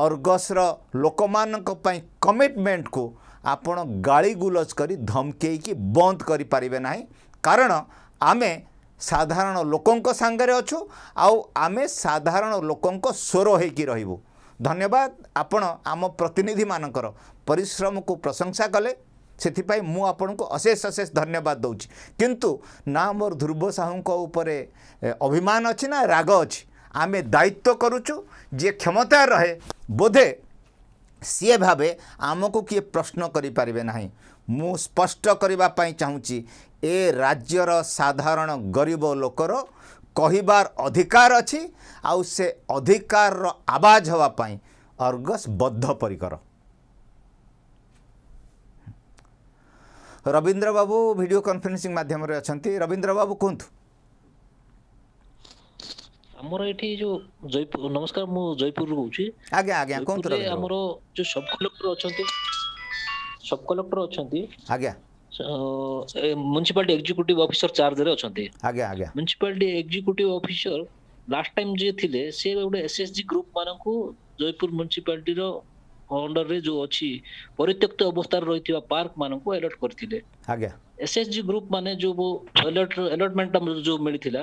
अर्गस्र लोक मान कमिटमेंट को ଆପଣ ଗାଳି ଗୁଲଜ କରି ଧମକେଇକି ବନ୍ଦ କରିପାରିବେ ନାହିଁ କାରଣ ଆମେ ସାଧାରଣ ଲୋକଙ୍କ ସାଙ୍ଗରେ ଅଛୁ ଆଉ ଆମେ ସାଧାରଣ ଲୋକଙ୍କ ସ୍ୱର ହୋଇକି ରହିବୁ ଧନ୍ୟବାଦ ଆପଣ ଆମ ପ୍ରତିନିଧିମାନଙ୍କର ପରିଶ୍ରମକୁ ପ୍ରଶଂସା କଲେ ସେଥିପାଇଁ ମୁଁ ଆପଣଙ୍କୁ ଅଶେଷ ଅଶେଷ ଧନ୍ୟବାଦ ଦେଉଛି କିନ୍ତୁ ନା ମୋର ଧ୍ରୁବ ସାହୁଙ୍କ ଉପରେ ଅଭିମାନ ଅଛି ନା ରାଗ ଅଛି ଆମେ ଦାୟିତ୍ୱ କରୁଛୁ ଯିଏ କ୍ଷମତା ରହେ ବୋଧେ ସିଏ ଭାବେ ଆମକୁ କିଏ ପ୍ରଶ୍ନ କରିପାରିବେ ନାହିଁ ମୁଁ ସ୍ପଷ୍ଟ କରିବା ପାଇଁ ଚାହୁଁଛି ଏ ରାଜ୍ୟର ସାଧାରଣ ଗରିବ ଲୋକର କହିବାର ଅଧିକାର ଅଛି ଆଉ ସେ ଅଧିକାରର ଆବାଜ ହେବା ପାଇଁ ଅର୍ଗସ୍ ବଦ୍ଧପରିକର ରବୀନ୍ଦ୍ରବାବୁ ଭିଡ଼ିଓ କନଫରେନ୍ସିଂ ମାଧ୍ୟମରେ ଅଛନ୍ତି ରବୀନ୍ଦ୍ରବାବୁ କୁହନ୍ତୁ ଆମର ଏଠି ଯୋଉ ଜୟପୁର ନମସ୍କାର ମୁଁ ଜୟପୁରରୁ କହୁଛି ଆଜ୍ଞା ଆଜ୍ଞା କୁହନ୍ତୁ ଆମର ଯୋଉ ସବ୍ କଲେକ୍ଟର ଅଛନ୍ତି ସବ୍ କଲେକ୍ଟର ଅଛନ୍ତି ଆଜ୍ଞା ମ୍ୟୁନିସିପାଲିଟି ଏକ୍ଜିକ୍ୟୁଟିଭ ଅଫିସର ଚାର୍ଜରେ ଅଛନ୍ତି ଆଜ୍ଞା ଆଜ୍ଞା municipality executive officer last time ଯିଏ ଥିଲେ ସେ ଗୋଟେ ଏସ୍ଏସ୍ଜି ଗ୍ରୁପ୍ ମାନଙ୍କୁ ଜୟପୁର ମ୍ୟୁନିସିପାଲିଟିର ଅଣ୍ଡରରେ ଯୋଉ ଅଛି ପରିତ୍ୟକ୍ତ ଅବସ୍ଥାରେ ରହିଥିବା ପାର୍କ ମାନଙ୍କୁ ଆଲର୍ଟ କରିଥିଲେ ଆଜ୍ଞା ଏସ୍ଏସ୍ଜି ଗ୍ରୁପ୍ ମାନେ ଯୋଉ ଆଲର୍ଟ ଆଲର୍ଟମେଣ୍ଟ ଯୋଉ ମିଳିଥିଲା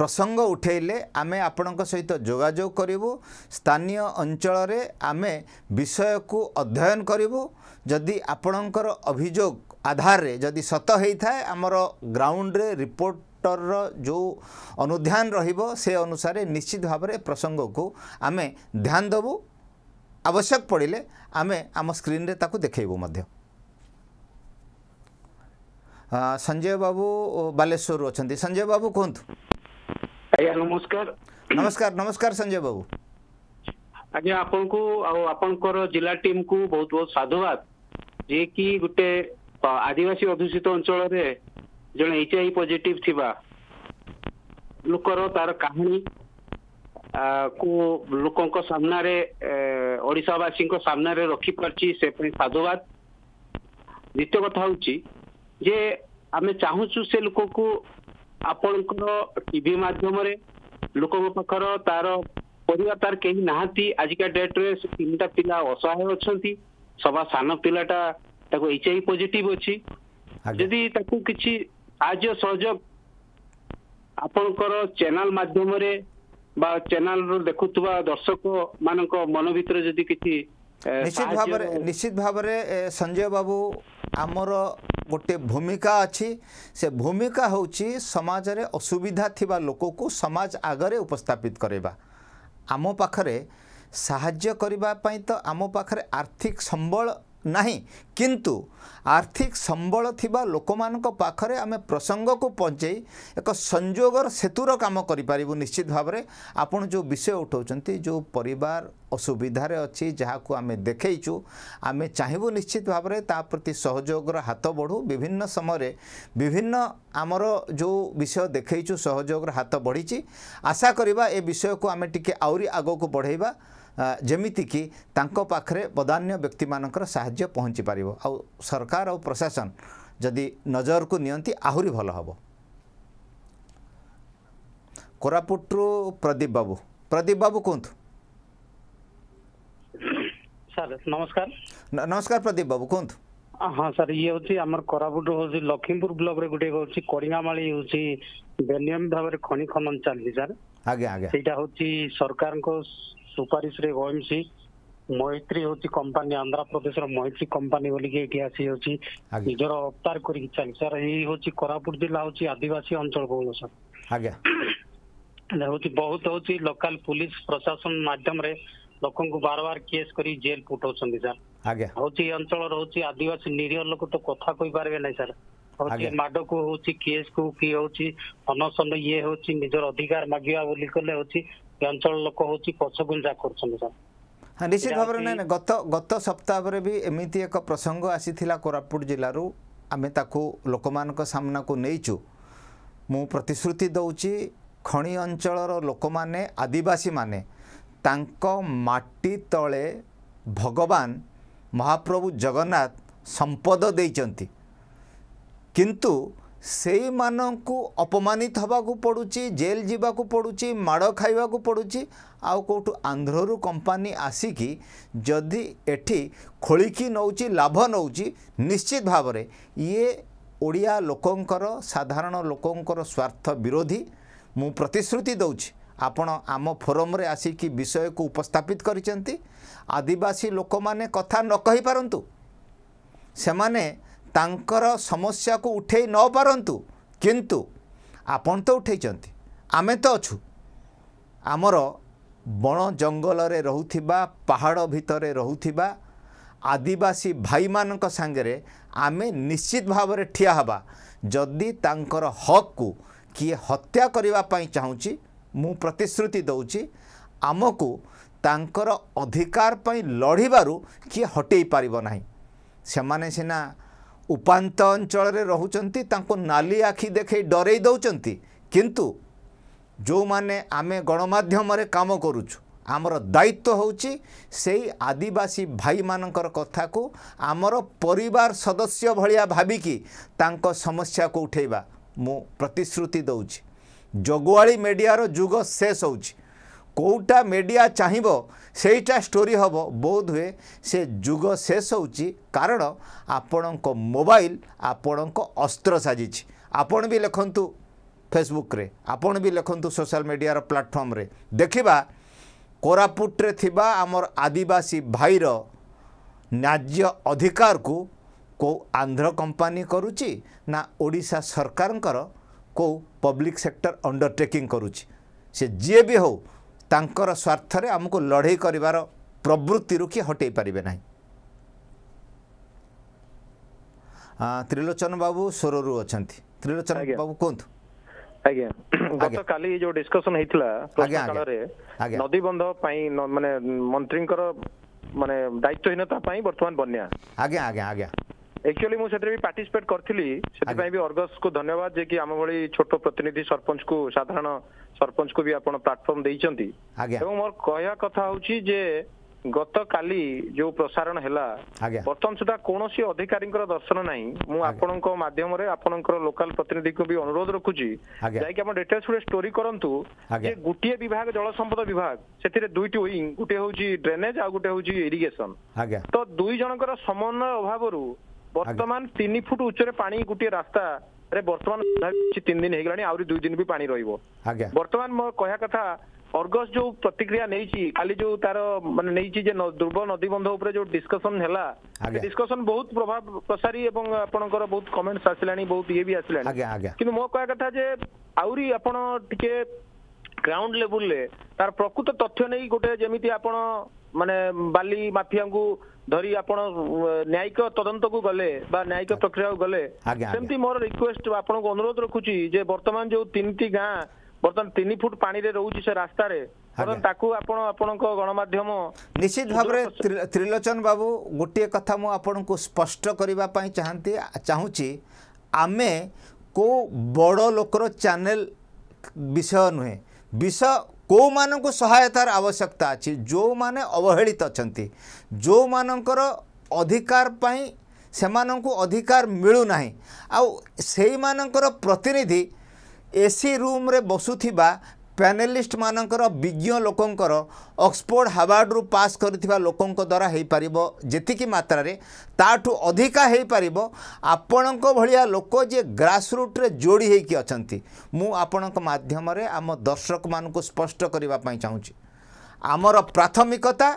ପ୍ରସଙ୍ଗ ଉଠାଇଲେ ଆମେ ଆପଣଙ୍କ ସହିତ ଯୋଗାଯୋଗ କରିବୁ ସ୍ଥାନୀୟ ଅଞ୍ଚଳରେ ଆମେ ବିଷୟକୁ ଅଧ୍ୟୟନ କରିବୁ ଯଦି ଆପଣଙ୍କର ଅଭିଯୋଗ ଆଧାରରେ ଯଦି ସତ ହେଇଥାଏ ଆମର ଗ୍ରାଉଣ୍ଡରେ ରିପୋର୍ଟରର ଯେଉଁ ଅନୁଧ୍ୟାନ ରହିବ ସେ ଅନୁସାରେ ନିଶ୍ଚିତ ଭାବରେ ପ୍ରସଙ୍ଗକୁ ଆମେ ଧ୍ୟାନ ଦେବୁ ଆବଶ୍ୟକ ପଡ଼ିଲେ ଆମେ ଆମ ସ୍କ୍ରିନ୍ରେ ତାକୁ ଦେଖାଇବୁ ମଧ୍ୟ ସଞ୍ଜୟ ବାବୁ ବାଲେଶ୍ୱରରୁ ଅଛନ୍ତି ସଞ୍ଜୟ ବାବୁ କୁହନ୍ତୁ आज्ञा नमस्कार नमस्कार नमस्कार संजय बाबू आज्ञा आपन को जिला टीम को बहुत बहुत साधुवाद जे कि गुटे आदिवासी अधिसूचित अंचल रे जने एचआईवी पॉजिटिव लोकर तार कहानी को लोकों को रखी परची से पर साधुवाद द्वितीय कथा होची जे आमे चाहू से लोक को ଆପଣଙ୍କର ଟିଭି ମାଧ୍ୟମରେ ଲୋକଙ୍କ ପାଖର ତାର ପରିବାର ତାର କେହି ନାହାନ୍ତି ଆଜିକା ଡେଟରେ ତିନିଟା ପିଲା ଅସହାୟ ଅଛନ୍ତି ସଭା ସାନ ପିଲାଟା ତାକୁ ଏଚ୍ ଆଇ ପଜିଟିଭ ଅଛି ଯଦି ତାକୁ କିଛି ସାହାଯ୍ୟ ସହଯୋଗ ଆପଣଙ୍କର ଚ୍ୟାନେଲ ମାଧ୍ୟମରେ ବା ରୁ ଦେଖୁଥିବା ଦର୍ଶକ ମାନଙ୍କ ମନ ଭିତରେ ଯଦି କିଛି ନିଶ୍ଚିତ ଭାବରେ ନିଶ୍ଚିତ ଭାବରେ ସଞ୍ଜୟ ବାବୁ ଆମର ଗୋଟିଏ ଭୂମିକା ଅଛି ସେ ଭୂମିକା ହେଉଛି ସମାଜରେ ଅସୁବିଧା ଥିବା ଲୋକକୁ ସମାଜ ଆଗରେ ଉପସ୍ଥାପିତ କରିବା ଆମ ପାଖରେ ସାହାଯ୍ୟ କରିବା ପାଇଁ ତ ଆମ ପାଖରେ ଆର୍ଥିକ ସମ୍ବଳ ନାହିଁ କିନ୍ତୁ ଆର୍ଥିକ ସମ୍ବଳ ଥିବା ଲୋକମାନଙ୍କ ପାଖରେ ଆମେ ପ୍ରସଙ୍ଗକୁ ପହଞ୍ଚାଇ ଏକ ସଂଯୋଗର ସେତୁର କାମ କରିପାରିବୁ ନିଶ୍ଚିତ ଭାବରେ ଆପଣ ଯେଉଁ ବିଷୟ ଉଠାଉଛନ୍ତି ଯେଉଁ ପରିବାର ଅସୁବିଧାରେ ଅଛି ଯାହାକୁ ଆମେ ଦେଖେଇଛୁ ଆମେ ଚାହିଁବୁ ନିଶ୍ଚିତ ଭାବରେ ତା ପ୍ରତି ସହଯୋଗର ହାତ ବଢ଼ୁ ବିଭିନ୍ନ ସମୟରେ ବିଭିନ୍ନ ଆମର ଯେଉଁ ବିଷୟ ଦେଖେଇଛୁ ସହଯୋଗର ହାତ ବଢ଼ିଛି ଆଶା କରିବା ଏ ବିଷୟକୁ ଆମେ ଟିକିଏ ଆହୁରି ଆଗକୁ ବଢ଼େଇବା ଯେମିତିକି ତାଙ୍କ ପାଖରେ ବଦାନ୍ୟ ବ୍ୟକ୍ତିମାନଙ୍କର ସାହାଯ୍ୟ ପହଞ୍ଚି ପାରିବ ଆଉ ସରକାର ଆଉ ପ୍ରଶାସନ ଯଦି ନଜରକୁ ନିଅନ୍ତି ଆହୁରି ଭଲ ହେବ କୋରାପୁଟରୁ ପ୍ରଦୀପ ବାବୁ ପ୍ରଦୀପ ବାବୁ କୁହନ୍ତୁ ସାର୍ ନମସ୍କାର ନମସ୍କାର ପ୍ରଦୀପ ବାବୁ କୁହନ୍ତୁ ହଁ ସାର୍ ଇଏ ହେଉଛି ଆମର କୋରାପୁଟ ହେଉଛି ଲକ୍ଷ୍ମୀପୁର ବ୍ଲକରେ ଗୋଟେ ହେଉଛି କଳିଙ୍ଗାମାଳି ହେଉଛି ବେନିୟମ ଭାବରେ ଖଣି ଖନନ ଚାଲିଛି ସାର୍ ଆଜ୍ଞା ଆଜ୍ଞା ସେଇଟା ହେଉଛି ସରକାରଙ୍କ ସୁପାରିଶରେ ଓଏମସି ମୈତ୍ରୀ ହେଉଛି କମ୍ପାନୀ ଆନ୍ଧ୍ରପ୍ରଦେଶର ମୈତ୍ରୀ କମ୍ପାନୀ ବୋଲିକି ଏଠି ଆସିଯାଉଛି ନିଜର ଅବତାର କରିକି ଚାଲିଛି ସାର୍ ଏଇ ହେଉଛି କୋରାପୁଟ ଜିଲ୍ଲା ହେଉଛି ଆଦିବାସୀ ଅଞ୍ଚଳ ବହୁଳ ସାର୍ ଆଜ୍ଞା ହେଉଛି ବହୁତ ହେଉଛି ଲୋକାଲ ପୁଲିସ ପ୍ରଶାସନ ମାଧ୍ୟମରେ ଲୋକଙ୍କୁ ବାର ବାର କେସ୍ କରି ଜେଲ ପଠାଉଛନ୍ତି ସାର୍ ହଉଛି ଏ ଅଞ୍ଚଳ ରହୁଛି ଆଦିବାସୀ ନିରୀହ ଲୋକ ତ କଥା କହିପାରିବେ ନାହିଁ ସାର୍ ହଉଛି ମାଡକୁ ହଉଛି କେସ୍ କୁ କି ହଉଛି ଅନଶନ ଇଏ ହଉଛି ନିଜର ଅଧିକାର ମାଗିବା ବୋଲି କଲେ ହଉଛି ଅଞ୍ଚଳ ଲୋକ ହଉଛି ପଛଘୁଞ୍ଚା କରୁଛନ୍ତି ସାର୍ ନିଶ୍ଚିତ ଭାବରେ ନାଇଁ ଗତ ଗତ ସପ୍ତାହରେ ବି ଏମିତି ଏକ ପ୍ରସଙ୍ଗ ଆସିଥିଲା କୋରାପୁଟ ଜିଲ୍ଲାରୁ ଆମେ ତାକୁ ଲୋକମାନଙ୍କ ସାମ୍ନାକୁ ନେଇଛୁ ମୁଁ ପ୍ରତିଶ୍ରୁତି ଦେଉଛି ଖଣି ଅଞ୍ଚଳର ଲୋକମାନେ ଆଦିବାସୀମାନେ ତାଙ୍କ ମାଟି ତଳେ ଭଗବାନ ମହାପ୍ରଭୁ ଜଗନ୍ନାଥ ସମ୍ପଦ ଦେଇଛନ୍ତି କିନ୍ତୁ ସେଇମାନଙ୍କୁ ଅପମାନିତ ହେବାକୁ ପଡ଼ୁଛି ଜେଲ୍ ଯିବାକୁ ପଡ଼ୁଛି ମାଡ଼ ଖାଇବାକୁ ପଡ଼ୁଛି ଆଉ କେଉଁଠୁ ଆନ୍ଧ୍ରରୁ କମ୍ପାନୀ ଆସିକି ଯଦି ଏଠି ଖୋଳିକି ନେଉଛି ଲାଭ ନେଉଛି ନିଶ୍ଚିତ ଭାବରେ ଇଏ ଓଡ଼ିଆ ଲୋକଙ୍କର ସାଧାରଣ ଲୋକଙ୍କର ସ୍ୱାର୍ଥ ବିରୋଧୀ ମୁଁ ପ୍ରତିଶ୍ରୁତି ଦେଉଛି ଆପଣ ଆମ ଫୋରମ୍ରେ ଆସିକି ବିଷୟକୁ ଉପସ୍ଥାପିତ କରିଛନ୍ତି ଆଦିବାସୀ ଲୋକମାନେ କଥା ନ କହିପାରନ୍ତୁ ସେମାନେ ତାଙ୍କର ସମସ୍ୟାକୁ ଉଠାଇ ନ ପାରନ୍ତୁ କିନ୍ତୁ ଆପଣ ତ ଉଠାଇଛନ୍ତି ଆମେ ତ ଅଛୁ ଆମର ବଣ ଜଙ୍ଗଲରେ ରହୁଥିବା ପାହାଡ଼ ଭିତରେ ରହୁଥିବା ଆଦିବାସୀ ଭାଇମାନଙ୍କ ସାଙ୍ଗରେ ଆମେ ନିଶ୍ଚିତ ଭାବରେ ଠିଆ ହେବା ଯଦି ତାଙ୍କର ହକ୍କୁ କିଏ ହତ୍ୟା କରିବା ପାଇଁ ଚାହୁଁଛି ମୁଁ ପ୍ରତିଶ୍ରୁତି ଦେଉଛି ଆମକୁ ତାଙ୍କର ଅଧିକାର ପାଇଁ ଲଢ଼ିବାରୁ କିଏ ହଟେଇ ପାରିବ ନାହିଁ ସେମାନେ ସିନା ଉପାନ୍ତ ଅଞ୍ଚଳରେ ରହୁଛନ୍ତି ତାଙ୍କୁ ନାଲି ଆଖି ଦେଖାଇ ଡରେଇ ଦେଉଛନ୍ତି କିନ୍ତୁ ଯେଉଁମାନେ ଆମେ ଗଣମାଧ୍ୟମରେ କାମ କରୁଛୁ ଆମର ଦାୟିତ୍ୱ ହେଉଛି ସେଇ ଆଦିବାସୀ ଭାଇମାନଙ୍କର କଥାକୁ ଆମର ପରିବାର ସଦସ୍ୟ ଭଳିଆ ଭାବିକି ତାଙ୍କ ସମସ୍ୟାକୁ ଉଠାଇବା ମୁଁ ପ୍ରତିଶ୍ରୁତି ଦେଉଛି ଜଗୁଆଳି ମିଡ଼ିଆର ଯୁଗ ଶେଷ ହେଉଛି କେଉଁଟା ମିଡ଼ିଆ ଚାହିଁବ ସେଇଟା ଷ୍ଟୋରି ହେବ ବୋଧ ହୁଏ ସେ ଯୁଗ ଶେଷ ହେଉଛି କାରଣ ଆପଣଙ୍କ ମୋବାଇଲ ଆପଣଙ୍କ ଅସ୍ତ୍ର ସାଜିଛି ଆପଣ ବି ଲେଖନ୍ତୁ ଫେସବୁକ୍ରେ ଆପଣ ବି ଲେଖନ୍ତୁ ସୋସିଆଲ ମିଡ଼ିଆର ପ୍ଲାଟଫର୍ମରେ ଦେଖିବା କୋରାପୁଟରେ ଥିବା ଆମର ଆଦିବାସୀ ଭାଇର ନ୍ୟାଯ୍ୟ ଅଧିକାରକୁ କେଉଁ ଆନ୍ଧ୍ର କମ୍ପାନୀ କରୁଛି ନା ଓଡ଼ିଶା ସରକାରଙ୍କର କେଉଁ ପବ୍ଲିକ୍ ସେକ୍ଟର ଅଣ୍ଡରଟେକିଂ କରୁଛି ସେ ଯିଏ ବି ହେଉ ତାଙ୍କର ସ୍ୱାର୍ଥରେ ଆମକୁ ଲଢ଼େଇ କରିବାର ପ୍ରବୃତ୍ତିରୁ କିଏ ହଟେଇ ପାରିବେ ନାହିଁ ତ୍ରିଲୋଚନ ବାବୁ ସ୍ୱରରୁ ଅଛନ୍ତି ତ୍ରିଲୋଚନ ବାବୁ କୁହନ୍ତୁ ଆଜ୍ଞା ଗତକାଲି ଯୋଉ ଡିସ୍କସନ ହେଇଥିଲା ପ୍ରଶ୍ନକାଳରେ ନଦୀବନ୍ଧ ପାଇଁ ମାନେ ମନ୍ତ୍ରୀଙ୍କର ମାନେ ଦାୟିତ୍ୱହୀନତା ପାଇଁ ବର୍ତ୍ତମାନ ବନ୍ୟା ଆଜ୍ଞା ଆଜ୍ଞା ଆଜ୍ଞା ଆକ୍ଚୁଆଲି ମୁଁ ସେଥିରେ ବି ପାର୍ଟିସିପେଟ୍ କରିଥିଲି ସେଥିପାଇଁ ବି ଅର୍ଗସକୁ ଧନ୍ୟବାଦ ଯେ କି ଆମ ଭଳି ଛୋଟ ପ୍ରତିନିଧି ସରପଞ୍ଚକୁ ସାଧାରଣ ସରପଞ୍ଚକୁ ବି ଆପଣ ପ୍ଲାଟଫର୍ମ ଦେଇଛନ୍ତି ଏବଂ ମୋର କହିବା କଥା ହଉଛି ଯେ ଗତକାଲି ଯୋଉ ପ୍ରସାରଣ ହେଲା ବର୍ତ୍ତମାନ ସୁଦ୍ଧା କୌଣସି ଅଧିକାରୀଙ୍କର ଦର୍ଶନ ନାହିଁ ମୁଁ ଆପଣଙ୍କ ମାଧ୍ୟମରେ ଆପଣଙ୍କର ଲୋକାଲ ପ୍ରତିନିଧିଙ୍କୁ ବି ଅନୁରୋଧ ରଖୁଛି ଯାଇକି ଆପଣ ଡିଟେଲ୍ସ ଗୋଟେ ଷ୍ଟୋରି କରନ୍ତୁ ଯେ ଗୋଟିଏ ବିଭାଗ ଜଳ ସମ୍ପଦ ବିଭାଗ ସେଥିରେ ଦୁଇଟି ୱିଙ୍ଗ ଗୋଟେ ହଉଛି ଡ୍ରେନେଜ ଆଉ ଗୋଟେ ହଉଛି ଇରିଗେସନ ତ ଦୁଇ ଜଣଙ୍କର ସମନ୍ୱୟ ଅଭାବରୁ ବର୍ତ୍ତମାନ ତିନି ଫୁଟ ଉଚ୍ଚରେ ପାଣି ଗୋଟିଏ ରାସ୍ତା ରେ ବର୍ତ୍ତମାନ ତିନି ଦିନ ହେଇଗଲାଣି ଆହୁରି ଦୁଇ ଦିନ ବି ପାଣି ରହିବ ବର୍ତ୍ତମାନ ମୋ କହିବା କଥା ଅର୍ଗସ ଯୋଉ ପ୍ରତିକ୍ରିୟା ନେଇଛି କାଲି ଯୋଉ ତାର ମାନେ ନେଇଛି ଯେ ଦୁର୍ବ ନଦୀବନ୍ଧ ଉପରେ ଯୋଉ ଡିସ୍କସନ ହେଲା ଡିସ୍କସନ ବହୁତ ପ୍ରଭାବ ପ୍ରସାରୀ ଏବଂ ଆପଣଙ୍କର ବହୁତ କମେଣ୍ଟସ ଆସିଲାଣି ବହୁତ ଇଏ ବି ଆସିଲାଣି କିନ୍ତୁ ମୋ କହିବା କଥା ଯେ ଆହୁରି ଆପଣ ଟିକେ ଗ୍ରାଉଣ୍ଡ ଲେବୁଲରେ ତାର ପ୍ରକୃତ ତଥ୍ୟ ନେଇ ଗୋଟେ ଯେମିତି ଆପଣ ମାନେ ବାଲି ମାଫିଆଙ୍କୁ ଧରି ଆପଣ ନ୍ୟାୟିକ ତଦନ୍ତକୁ ଗଲେ ବା ନ୍ୟାୟିକ ପ୍ରକ୍ରିୟାକୁ ଗଲେ ସେମିତି ମୋର ରିକ୍ୱେଷ୍ଟ ଆପଣଙ୍କୁ ଅନୁରୋଧ ରଖୁଛି ଯେ ବର୍ତ୍ତମାନ ଯୋଉ ତିନିଟି ଗାଁ ବର୍ତ୍ତମାନ ତିନି ଫୁଟ ପାଣିରେ ରହୁଛି ସେ ରାସ୍ତାରେ ତାକୁ ଆପଣ ଆପଣଙ୍କ ଗଣମାଧ୍ୟମ ନିଶ୍ଚିତ ଭାବରେ ତ୍ରିଲୋଚନ ବାବୁ ଗୋଟିଏ କଥା ମୁଁ ଆପଣଙ୍କୁ ସ୍ପଷ୍ଟ କରିବା ପାଇଁ ଚାହାନ୍ତି ଚାହୁଁଛି ଆମେ କେଉଁ ବଡ଼ ଲୋକର ଚ୍ୟାନେଲ ବିଷୟ ନୁହେଁ ବିଷୟ କେଉଁମାନଙ୍କୁ ସହାୟତାର ଆବଶ୍ୟକତା ଅଛି ଯେଉଁମାନେ ଅବହେଳିତ ଅଛନ୍ତି ଯେଉଁମାନଙ୍କର ଅଧିକାର ପାଇଁ ସେମାନଙ୍କୁ ଅଧିକାର ମିଳୁନାହିଁ ଆଉ ସେଇମାନଙ୍କର ପ୍ରତିନିଧି ଏ ସି ରୁମ୍ରେ ବସୁଥିବା ପ୍ୟାନେଲିଷ୍ଟ ମାନଙ୍କର ବିଜ୍ଞ ଲୋକଙ୍କର ଅକ୍ସଫୋର୍ଡ ହାର୍ଭାର୍ଡ଼ରୁ ପାସ୍ କରିଥିବା ଲୋକଙ୍କ ଦ୍ୱାରା ହୋଇପାରିବ ଯେତିକି ମାତ୍ରାରେ ତାଠୁ ଅଧିକା ହୋଇପାରିବ ଆପଣଙ୍କ ଭଳିଆ ଲୋକ ଯିଏ ଗ୍ରାସରୁଟ୍ରେ ଯୋଡ଼ି ହୋଇକି ଅଛନ୍ତି ମୁଁ ଆପଣଙ୍କ ମାଧ୍ୟମରେ ଆମ ଦର୍ଶକମାନଙ୍କୁ ସ୍ପଷ୍ଟ କରିବା ପାଇଁ ଚାହୁଁଛି ଆମର ପ୍ରାଥମିକତା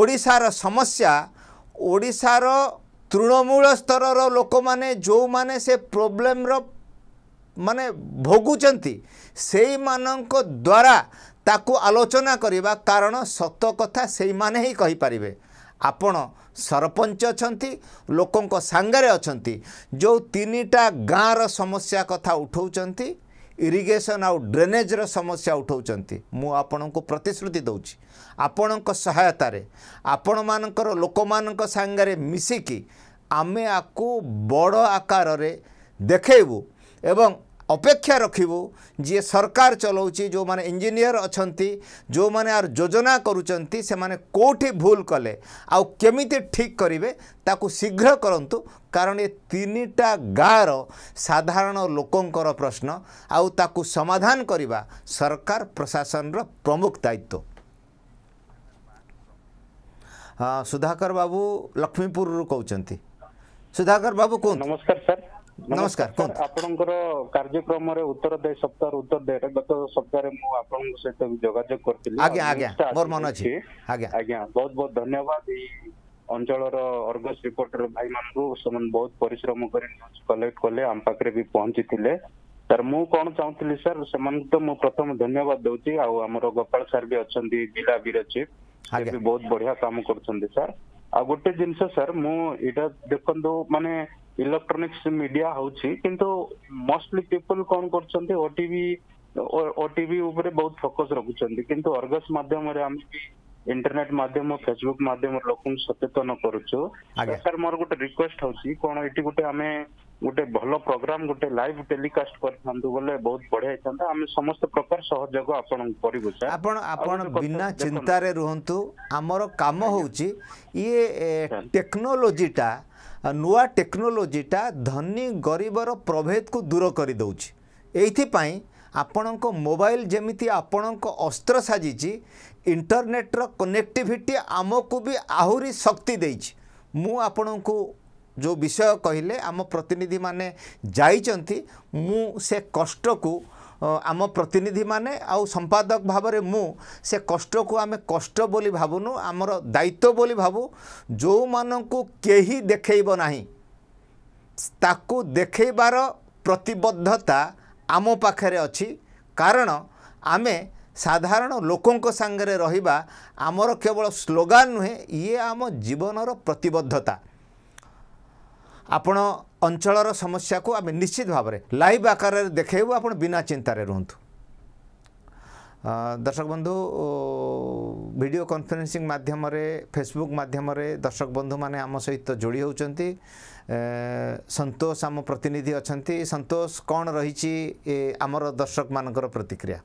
ଓଡ଼ିଶାର ସମସ୍ୟା ଓଡ଼ିଶାର ତୃଣମୂଳ ସ୍ତରର ଲୋକମାନେ ଯେଉଁମାନେ ସେ ପ୍ରୋବ୍ଲେମ୍ର ମାନେ ଭୋଗୁଛନ୍ତି ସେଇମାନଙ୍କ ଦ୍ୱାରା ତାକୁ ଆଲୋଚନା କରିବା କାରଣ ସତ କଥା ସେଇମାନେ ହିଁ କହିପାରିବେ ଆପଣ ସରପଞ୍ଚ ଅଛନ୍ତି ଲୋକଙ୍କ ସାଙ୍ଗରେ ଅଛନ୍ତି ଯେଉଁ ତିନିଟା ଗାଁର ସମସ୍ୟା କଥା ଉଠାଉଛନ୍ତି ଇରିଗେସନ୍ ଆଉ ଡ୍ରେନେଜ୍ର ସମସ୍ୟା ଉଠାଉଛନ୍ତି ମୁଁ ଆପଣଙ୍କୁ ପ୍ରତିଶ୍ରୁତି ଦେଉଛି ଆପଣଙ୍କ ସହାୟତାରେ ଆପଣମାନଙ୍କର ଲୋକମାନଙ୍କ ସାଙ୍ଗରେ ମିଶିକି ଆମେ ଆକୁ ବଡ଼ ଆକାରରେ ଦେଖେଇବୁ ଏବଂ ଅପେକ୍ଷା ରଖିବୁ ଯିଏ ସରକାର ଚଲାଉଛି ଯେଉଁମାନେ ଇଞ୍ଜିନିୟର ଅଛନ୍ତି ଯେଉଁମାନେ ଆର ଯୋଜନା କରୁଛନ୍ତି ସେମାନେ କେଉଁଠି ଭୁଲ କଲେ ଆଉ କେମିତି ଠିକ୍ କରିବେ ତାକୁ ଶୀଘ୍ର କରନ୍ତୁ କାରଣ ଏ ତିନିଟା ଗାଁର ସାଧାରଣ ଲୋକଙ୍କର ପ୍ରଶ୍ନ ଆଉ ତାକୁ ସମାଧାନ କରିବା ସରକାର ପ୍ରଶାସନର ପ୍ରମୁଖ ଦାୟିତ୍ୱ ସୁଧାକର ବାବୁ ଲକ୍ଷ୍ମୀପୁରରୁ କହୁଛନ୍ତି ସୁଧାକର ବାବୁ କୁହନ୍ତୁ ନମସ୍କାର ସାର୍ ନମସ୍କାର ଆପଣଙ୍କର କାର୍ଯ୍ୟକ୍ରମରେ ଉତ୍ତର ଦେଇ ସପ୍ତାହର ଉତ୍ତର ଦେରେ ଗତ ସପ୍ତାହରେ ମୁଁ ଆପଣଙ୍କ ସହିତ ଯୋଗାଯୋଗ କରିଥିଲି ଆଜ୍ଞା ଆଜ୍ଞା ମୋର ମନେ ଅଛି ଆଜ୍ଞା ଆଜ୍ଞା ବହୁତ ବହୁତ ଧନ୍ୟବାଦ ଏଇ ଅଞ୍ଚଳର ଅର୍ଗସ ରିପୋର୍ଟର ଭାଇମାନଙ୍କୁ ସେମାନେ ବହୁତ ପରିଶ୍ରମ କରି ନ୍ୟୁଜ୍ କଲେକ୍ଟ କଲେ ଆମ ପାଖରେ ବି ପହଞ୍ଚିଥିଲେ ସାର୍ ମୁଁ କଣ ଚାହୁଁଥିଲି ସାର୍ ସେମାନଙ୍କୁ ତ ମୁଁ ପ୍ରଥମ ଧନ୍ୟବାଦ ଦଉଛି ଆଉ ଆମର ଗୋପାଳ ସାର୍ ବି ଅଛନ୍ତି ଜିଲ୍ଲା ବିର ଚିଫ୍ ସେ ବି ବହୁତ ବଢିଆ କାମ କରୁଛନ୍ତି ସାର୍ ଆଉ ଗୋଟେ ଜିନିଷ ସାର୍ ମୁଁ ଏଇଟା ଦେଖନ୍ତୁ ମାନେ ଇଲେକ୍ଟ୍ରୋନିକ୍ସ ମିଡିଆ ହଉଛି କିନ୍ତୁ mostly people କଣ କରୁଛନ୍ତି OTV OTV ଉପରେ ବହୁତ focus ରଖୁଛନ୍ତି କିନ୍ତୁ ଅର୍ଗସ ମାଧ୍ୟମରେ ଆମେ ବି ଇଣ୍ଟରନେଟ ମାଧ୍ୟମ ଫେସବୁକ୍ ମାଧ୍ୟମରେ ଲୋକଙ୍କୁ ସଚେତନ କରୁଛୁ ସାର୍ ମୋର ଗୋଟେ ରିକ୍ୱେଷ୍ଟ ହଉଛି କଣ ଏଠି ଗୋଟେ ଆମେ ଗୋଟେ ଭଲ ପ୍ରୋଗ୍ରାମ ଗୋଟେ ଲାଇଭ ଟେଲିକାଷ୍ଟ କରିଥାନ୍ତୁ ବୋଲେ ବହୁତ ବଢିଆ ହେଇଥାନ୍ତା ଆମେ ସମସ୍ତ ପ୍ରକାର ସହଯୋଗ ଆପଣଙ୍କୁ କରିବୁ ସାର୍ ଆପଣ ଆପଣ ବିନା ଚିନ୍ତାରେ ରୁହନ୍ତୁ ଆମର କାମ ହଉଛି ଇଏ ଟା ନୂଆ ଟେକ୍ନୋଲୋଜିଟା ଧନୀ ଗରିବର ପ୍ରଭେଦକୁ ଦୂର କରିଦେଉଛି ଏଇଥିପାଇଁ ଆପଣଙ୍କ ମୋବାଇଲ ଯେମିତି ଆପଣଙ୍କ ଅସ୍ତ୍ର ସାଜିଛି ଇଣ୍ଟରନେଟ୍ର କନେକ୍ଟିଭିଟି ଆମକୁ ବି ଆହୁରି ଶକ୍ତି ଦେଇଛି ମୁଁ ଆପଣଙ୍କୁ ଯେଉଁ ବିଷୟ କହିଲେ ଆମ ପ୍ରତିନିଧିମାନେ ଯାଇଛନ୍ତି ମୁଁ ସେ କଷ୍ଟକୁ ଆମ ପ୍ରତିନିଧିମାନେ ଆଉ ସମ୍ପାଦକ ଭାବରେ ମୁଁ ସେ କଷ୍ଟକୁ ଆମେ କଷ୍ଟ ବୋଲି ଭାବୁନୁ ଆମର ଦାୟିତ୍ୱ ବୋଲି ଭାବୁ ଯେଉଁମାନଙ୍କୁ କେହି ଦେଖେଇବ ନାହିଁ ତାକୁ ଦେଖେଇବାର ପ୍ରତିବଦ୍ଧତା ଆମ ପାଖରେ ଅଛି କାରଣ ଆମେ ସାଧାରଣ ଲୋକଙ୍କ ସାଙ୍ଗରେ ରହିବା ଆମର କେବଳ ସ୍ଲୋଗାନ୍ ନୁହେଁ ଇଏ ଆମ ଜୀବନର ପ୍ରତିବଦ୍ଧତା ଆପଣ ଅଞ୍ଚଳର ସମସ୍ୟାକୁ ଆମେ ନିଶ୍ଚିତ ଭାବରେ ଲାଇଭ୍ ଆକାରରେ ଦେଖେଇବୁ ଆପଣ ବିନା ଚିନ୍ତାରେ ରୁହନ୍ତୁ ଦର୍ଶକ ବନ୍ଧୁ ଭିଡ଼ିଓ କନଫରେନ୍ସିଂ ମାଧ୍ୟମରେ ଫେସବୁକ୍ ମାଧ୍ୟମରେ ଦର୍ଶକ ବନ୍ଧୁମାନେ ଆମ ସହିତ ଯୋଡ଼ି ହେଉଛନ୍ତି ସନ୍ତୋଷ ଆମ ପ୍ରତିନିଧି ଅଛନ୍ତି ସନ୍ତୋଷ କ'ଣ ରହିଛି ଆମର ଦର୍ଶକମାନଙ୍କର ପ୍ରତିକ୍ରିୟା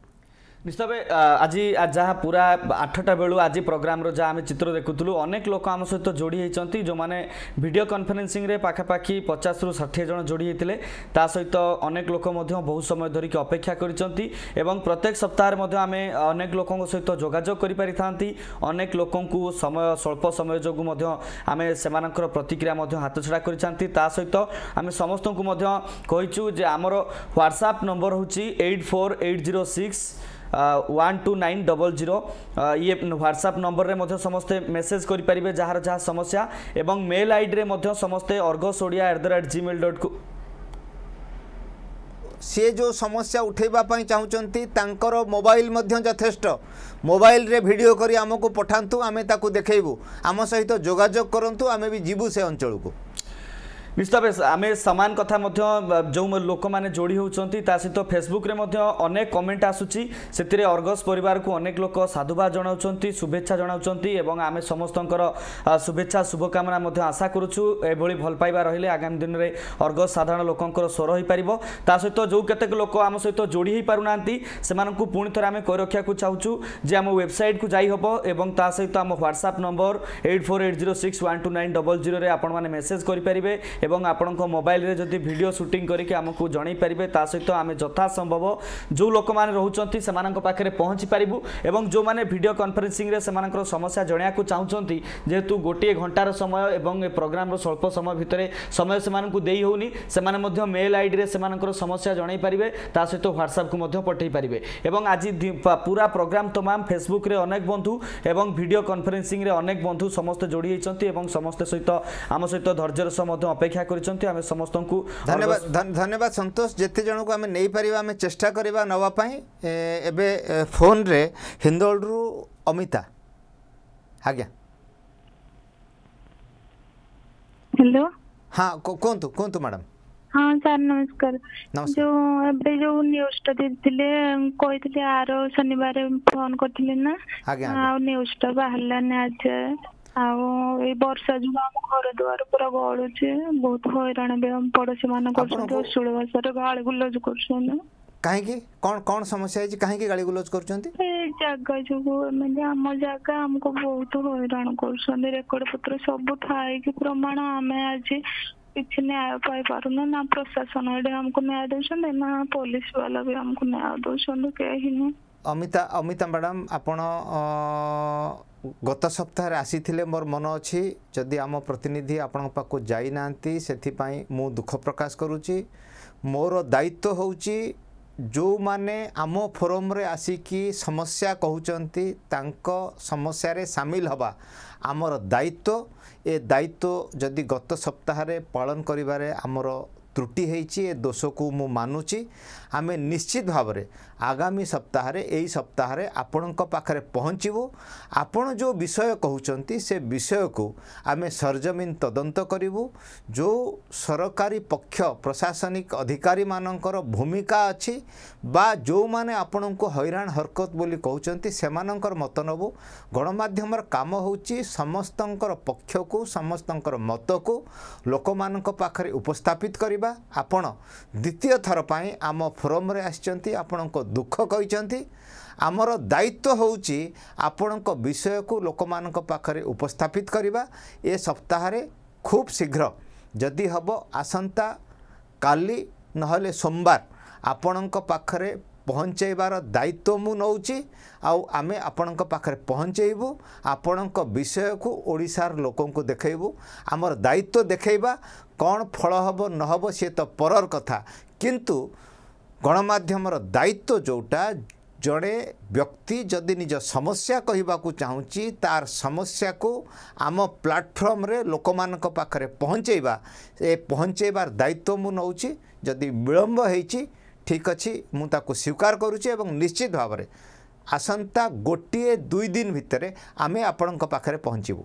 ନିଶ୍ଚୟ ଆଜି ଯାହା ପୁରା ଆଠଟା ବେଳୁ ଆଜି ପ୍ରୋଗ୍ରାମର ଯାହା ଆମେ ଚିତ୍ର ଦେଖୁଥିଲୁ ଅନେକ ଲୋକ ଆମ ସହିତ ଯୋଡ଼ି ହୋଇଛନ୍ତି ଯେଉଁମାନେ ଭିଡ଼ିଓ କନଫରେନ୍ସିଂରେ ପାଖାପାଖି ପଚାଶରୁ ଷାଠିଏ ଜଣ ଯୋଡ଼ି ହୋଇଥିଲେ ତା ସହିତ ଅନେକ ଲୋକ ମଧ୍ୟ ବହୁ ସମୟ ଧରିକି ଅପେକ୍ଷା କରିଛନ୍ତି ଏବଂ ପ୍ରତ୍ୟେକ ସପ୍ତାହରେ ମଧ୍ୟ ଆମେ ଅନେକ ଲୋକଙ୍କ ସହିତ ଯୋଗାଯୋଗ କରିପାରିଥାନ୍ତି ଅନେକ ଲୋକଙ୍କୁ ସମୟ ସ୍ୱଳ୍ପ ସମୟ ଯୋଗୁଁ ମଧ୍ୟ ଆମେ ସେମାନଙ୍କର ପ୍ରତିକ୍ରିୟା ମଧ୍ୟ ହାତଛଡ଼ା କରିଛନ୍ତି ତା ସହିତ ଆମେ ସମସ୍ତଙ୍କୁ ମଧ୍ୟ କହିଛୁ ଯେ ଆମର ହ୍ୱାଟ୍ସଆପ୍ ନମ୍ବର ହେଉଛି eight four eight zero six one two nine double zero ইয়ে হোয়াটসআপ নম্বরের মধ্যে সমস্তে মেসেজ করিপারে যার যা সমস্যা এবং মেল আইডি মধ্যে সমস্তে Argus Odia at the rate gmail dot com যে সমস্যা উঠাইবা চাহুমান তাঁর মোবাইল যথেষ্ট মোবাইলে ভিডিও করে আমি পঠান্তু আমি তাকে দেখাইবু আম সহ যোগাযোগ করতু আমি বি যাবু সে অঞ্চলকু নিশ্চিত আমি সামান কথা মধ্যে যে লোক মানে যোড়ি হচ্ছেন তা সহ ফেসবুক মধ্য অনেক কমেন্ট আসুচি সেতিরে অর্গস পরিবার অনেক লোক সাধুবাদ জনাওছেন শুভেচ্ছা জনাওছেন এবং আমি সমস্ত শুভেচ্ছা শুভকামনা মধ্যে আশা করুছু এভাবে ভাল পাইবা রহলে আগামী দিনে অর্গস সাধারণ লোকঙ্কর স্বর হয়ে হয়েপারিব তা সহ যে কেতক লোক আমার সহ যোড়ি হয়ে পু না সে পুঁ থে আমি কই রক্ষা চাহুছু যে আম ওয়েবসাইট কু যাই হব এবং তা সহ আমার WhatsApp number eight four eight zero six one two nine double zero আপনার মেসেজ করে এবং আপনার মোবাইলে যদি ভিডিও সুটিং করি আমি জনাই পারে তা সহ আমি যথাসম্ভব যে লোক মানে রোচান সে পাখে পৌঁছি পারু এবং যে ভিডিও কনফরেন্সিংরে সে সমস্যা জনাইয়া চাহুমান যেহেতু গোটিয়ে ঘণ্টার সময় এবং এ প্রোগ্রামর স্বল্প সময় ভিতরে সময় সে দেই হোনি সে মেল আইডি সে সমস্যা জনাই পারে তা সহ হোয়াটসঅ্যাপকু পঠাই পারে এবং আজি পুরা প্রোগ্রাম তমাম ফেসবুকরে অনেক বন্ধু এবং ভিডিও কনফরেন্সিংরে অনেক বন্ধু সমস্ত যোড়ি হয়েছেন এবং সমস্ত সহ আম সহ ধৈর্যর সহ অপেক্ষা ଅପେକ୍ଷା କରିଛନ୍ତି ଆମେ ସମସ୍ତଙ୍କୁ ଧନ୍ୟବାଦ ଧନ୍ୟବାଦ ସନ୍ତୋଷ ଯେତେ ଜଣଙ୍କୁ ଆମେ ନେଇପାରିବା ଆମେ ଚେଷ୍ଟା କରିବା ନେବା ପାଇଁ ଏବେ ଫୋନ୍ରେ ହିନ୍ଦୋଳରୁ ଅମିତା ଆଜ୍ଞା ହ୍ୟାଲୋ ହଁ କୁହନ୍ତୁ କୁହନ୍ତୁ ମ୍ୟାଡ଼ାମ୍ ହଁ ସାର୍ ନମସ୍କାର ଯୋଉ ଏବେ ଯୋଉ ନ୍ୟୁଜ ଟା ଦେଇଥିଲେ କହିଥିଲେ ଆର ଶନିବାର ଫୋନ କରିଥିଲେ ନା ଆଉ ନ୍ୟୁଜ ଟା ବାହାରିଲାନି ଆଜି ଆଉ ଏଇ ବର୍ଷା ଯୋଗୁ ଆମ ଘର ଦ୍ଵାର ପୁରା ଗଳୁଛି ବହୁତ ହଇରାଣ ବି ଆମ ପଡୋଶୀ ମାନେ କରୁଛନ୍ତି ଭାଷାରେ ଗାଳି ଗୁଲଜ କରୁଛନ୍ତି କାହିଁକି କଣ କଣ ସମସ୍ୟା ହେଇଛି କାହିଁକି ଗାଳି ଗୁଲଜ କରୁଛନ୍ତି ଏ ଜାଗା ଯୋଗୁ ମାନେ ଆମ ଜାଗା ଆମକୁ ବହୁତ ହଇରାଣ କରୁଛନ୍ତି ରେକର୍ଡ ପତ୍ର ସବୁ ଥାଇକି ପ୍ରମାଣ ଆମେ ଆଜି କିଛି ନ୍ୟାୟ ପାଇପାରୁନୁ ନା ପ୍ରଶାସନ ଏଠି ଆମକୁ ନ୍ୟାୟ ଦେଉଛନ୍ତି ନା ପୋଲିସ ବାଲା ବି ଆମକୁ ନ୍ୟାୟ ଦେଉଛନ୍ତି କେହି ନୁହଁ ଅମିତା ଅମିତା ମ୍ୟାଡାମ ଆପଣ ଗତ ସପ୍ତାହରେ ଆସିଥିଲେ ମୋର ମନ ଅଛି ଯଦି ଆମ ପ୍ରତିନିଧି ଆପଣଙ୍କ ପାଖକୁ ଯାଇନାହାନ୍ତି ସେଥିପାଇଁ ମୁଁ ଦୁଃଖ ପ୍ରକାଶ କରୁଛି ମୋର ଦାୟିତ୍ୱ ହେଉଛି ଯେଉଁମାନେ ଆମ ଫୋରମ୍ରେ ଆସିକି ସମସ୍ୟା କହୁଛନ୍ତି ତାଙ୍କ ସମସ୍ୟାରେ ସାମିଲ ହେବା ଆମର ଦାୟିତ୍ୱ ଏ ଦାୟିତ୍ୱ ଯଦି ଗତ ସପ୍ତାହରେ ପାଳନ କରିବାରେ ଆମର ତ୍ରୁଟି ହେଇଛି ଏ ଦୋଷକୁ ମୁଁ ମାନୁଛି ଆମେ ନିଶ୍ଚିତ ଭାବରେ ଆଗାମୀ ସପ୍ତାହରେ ଏହି ସପ୍ତାହରେ ଆପଣଙ୍କ ପାଖରେ ପହଞ୍ଚିବୁ ଆପଣ ଯେଉଁ ବିଷୟ କହୁଛନ୍ତି ସେ ବିଷୟକୁ ଆମେ ସରଜମିନ ତଦନ୍ତ କରିବୁ ଯେଉଁ ସରକାରୀ ପକ୍ଷ ପ୍ରଶାସନିକ ଅଧିକାରୀମାନଙ୍କର ଭୂମିକା ଅଛି ବା ଯେଉଁମାନେ ଆପଣଙ୍କୁ ହଇରାଣ ହରକତ ବୋଲି କହୁଛନ୍ତି ସେମାନଙ୍କର ମତ ନେବୁ ଗଣମାଧ୍ୟମର କାମ ହେଉଛି ସମସ୍ତଙ୍କର ପକ୍ଷକୁ ସମସ୍ତଙ୍କର ମତକୁ ଲୋକମାନଙ୍କ ପାଖରେ ଉପସ୍ଥାପିତ କରିବା ଆପଣ ଦ୍ୱିତୀୟ ଥର ପାଇଁ ଆମ ଫୋରମରେ ଆସିଛନ୍ତି ଆପଣଙ୍କ ଦୁଃଖ କହିଛନ୍ତି ଆମର ଦାୟିତ୍ୱ ହେଉଛି ଆପଣଙ୍କ ବିଷୟକୁ ଲୋକମାନଙ୍କ ପାଖରେ ଉପସ୍ଥାପିତ କରିବା ଏ ସପ୍ତାହରେ ଖୁବ୍ ଶୀଘ୍ର ଯଦି ହେବ ଆସନ୍ତା କାଲି ନହେଲେ ସୋମବାର ଆପଣଙ୍କ ପାଖରେ ପହଞ୍ଚାଇବାର ଦାୟିତ୍ୱ ମୁଁ ନେଉଛି ଆଉ ଆମେ ଆପଣଙ୍କ ପାଖରେ ପହଞ୍ଚାଇବୁ ଆପଣଙ୍କ ବିଷୟକୁ ଓଡ଼ିଶାର ଲୋକଙ୍କୁ ଦେଖାଇବୁ ଆମର ଦାୟିତ୍ୱ ଦେଖାଇବା କ'ଣ ଫଳ ହେବ ନ ହେବ ସିଏ ତ ପରର କଥା କିନ୍ତୁ ଗଣମାଧ୍ୟମର ଦାୟିତ୍ୱ ଯେଉଁଟା ଜଣେ ବ୍ୟକ୍ତି ଯଦି ନିଜ ସମସ୍ୟା କହିବାକୁ ଚାହୁଁଛି ତାର ସମସ୍ୟାକୁ ଆମ ପ୍ଲାଟଫର୍ମରେ ଲୋକମାନଙ୍କ ପାଖରେ ପହଞ୍ଚାଇବା ଏ ପହଞ୍ଚାଇବାର ଦାୟିତ୍ୱ ମୁଁ ନେଉଛି ଯଦି ବିଳମ୍ବ ହୋଇଛି ଠିକ୍ ଅଛି ମୁଁ ତାକୁ ସ୍ୱୀକାର କରୁଛି ଏବଂ ନିଶ୍ଚିତ ଭାବରେ ଆସନ୍ତା ଗୋଟିଏ ଦୁଇ ଦିନ ଭିତରେ ଆମେ ଆପଣଙ୍କ ପାଖରେ ପହଞ୍ଚିବୁ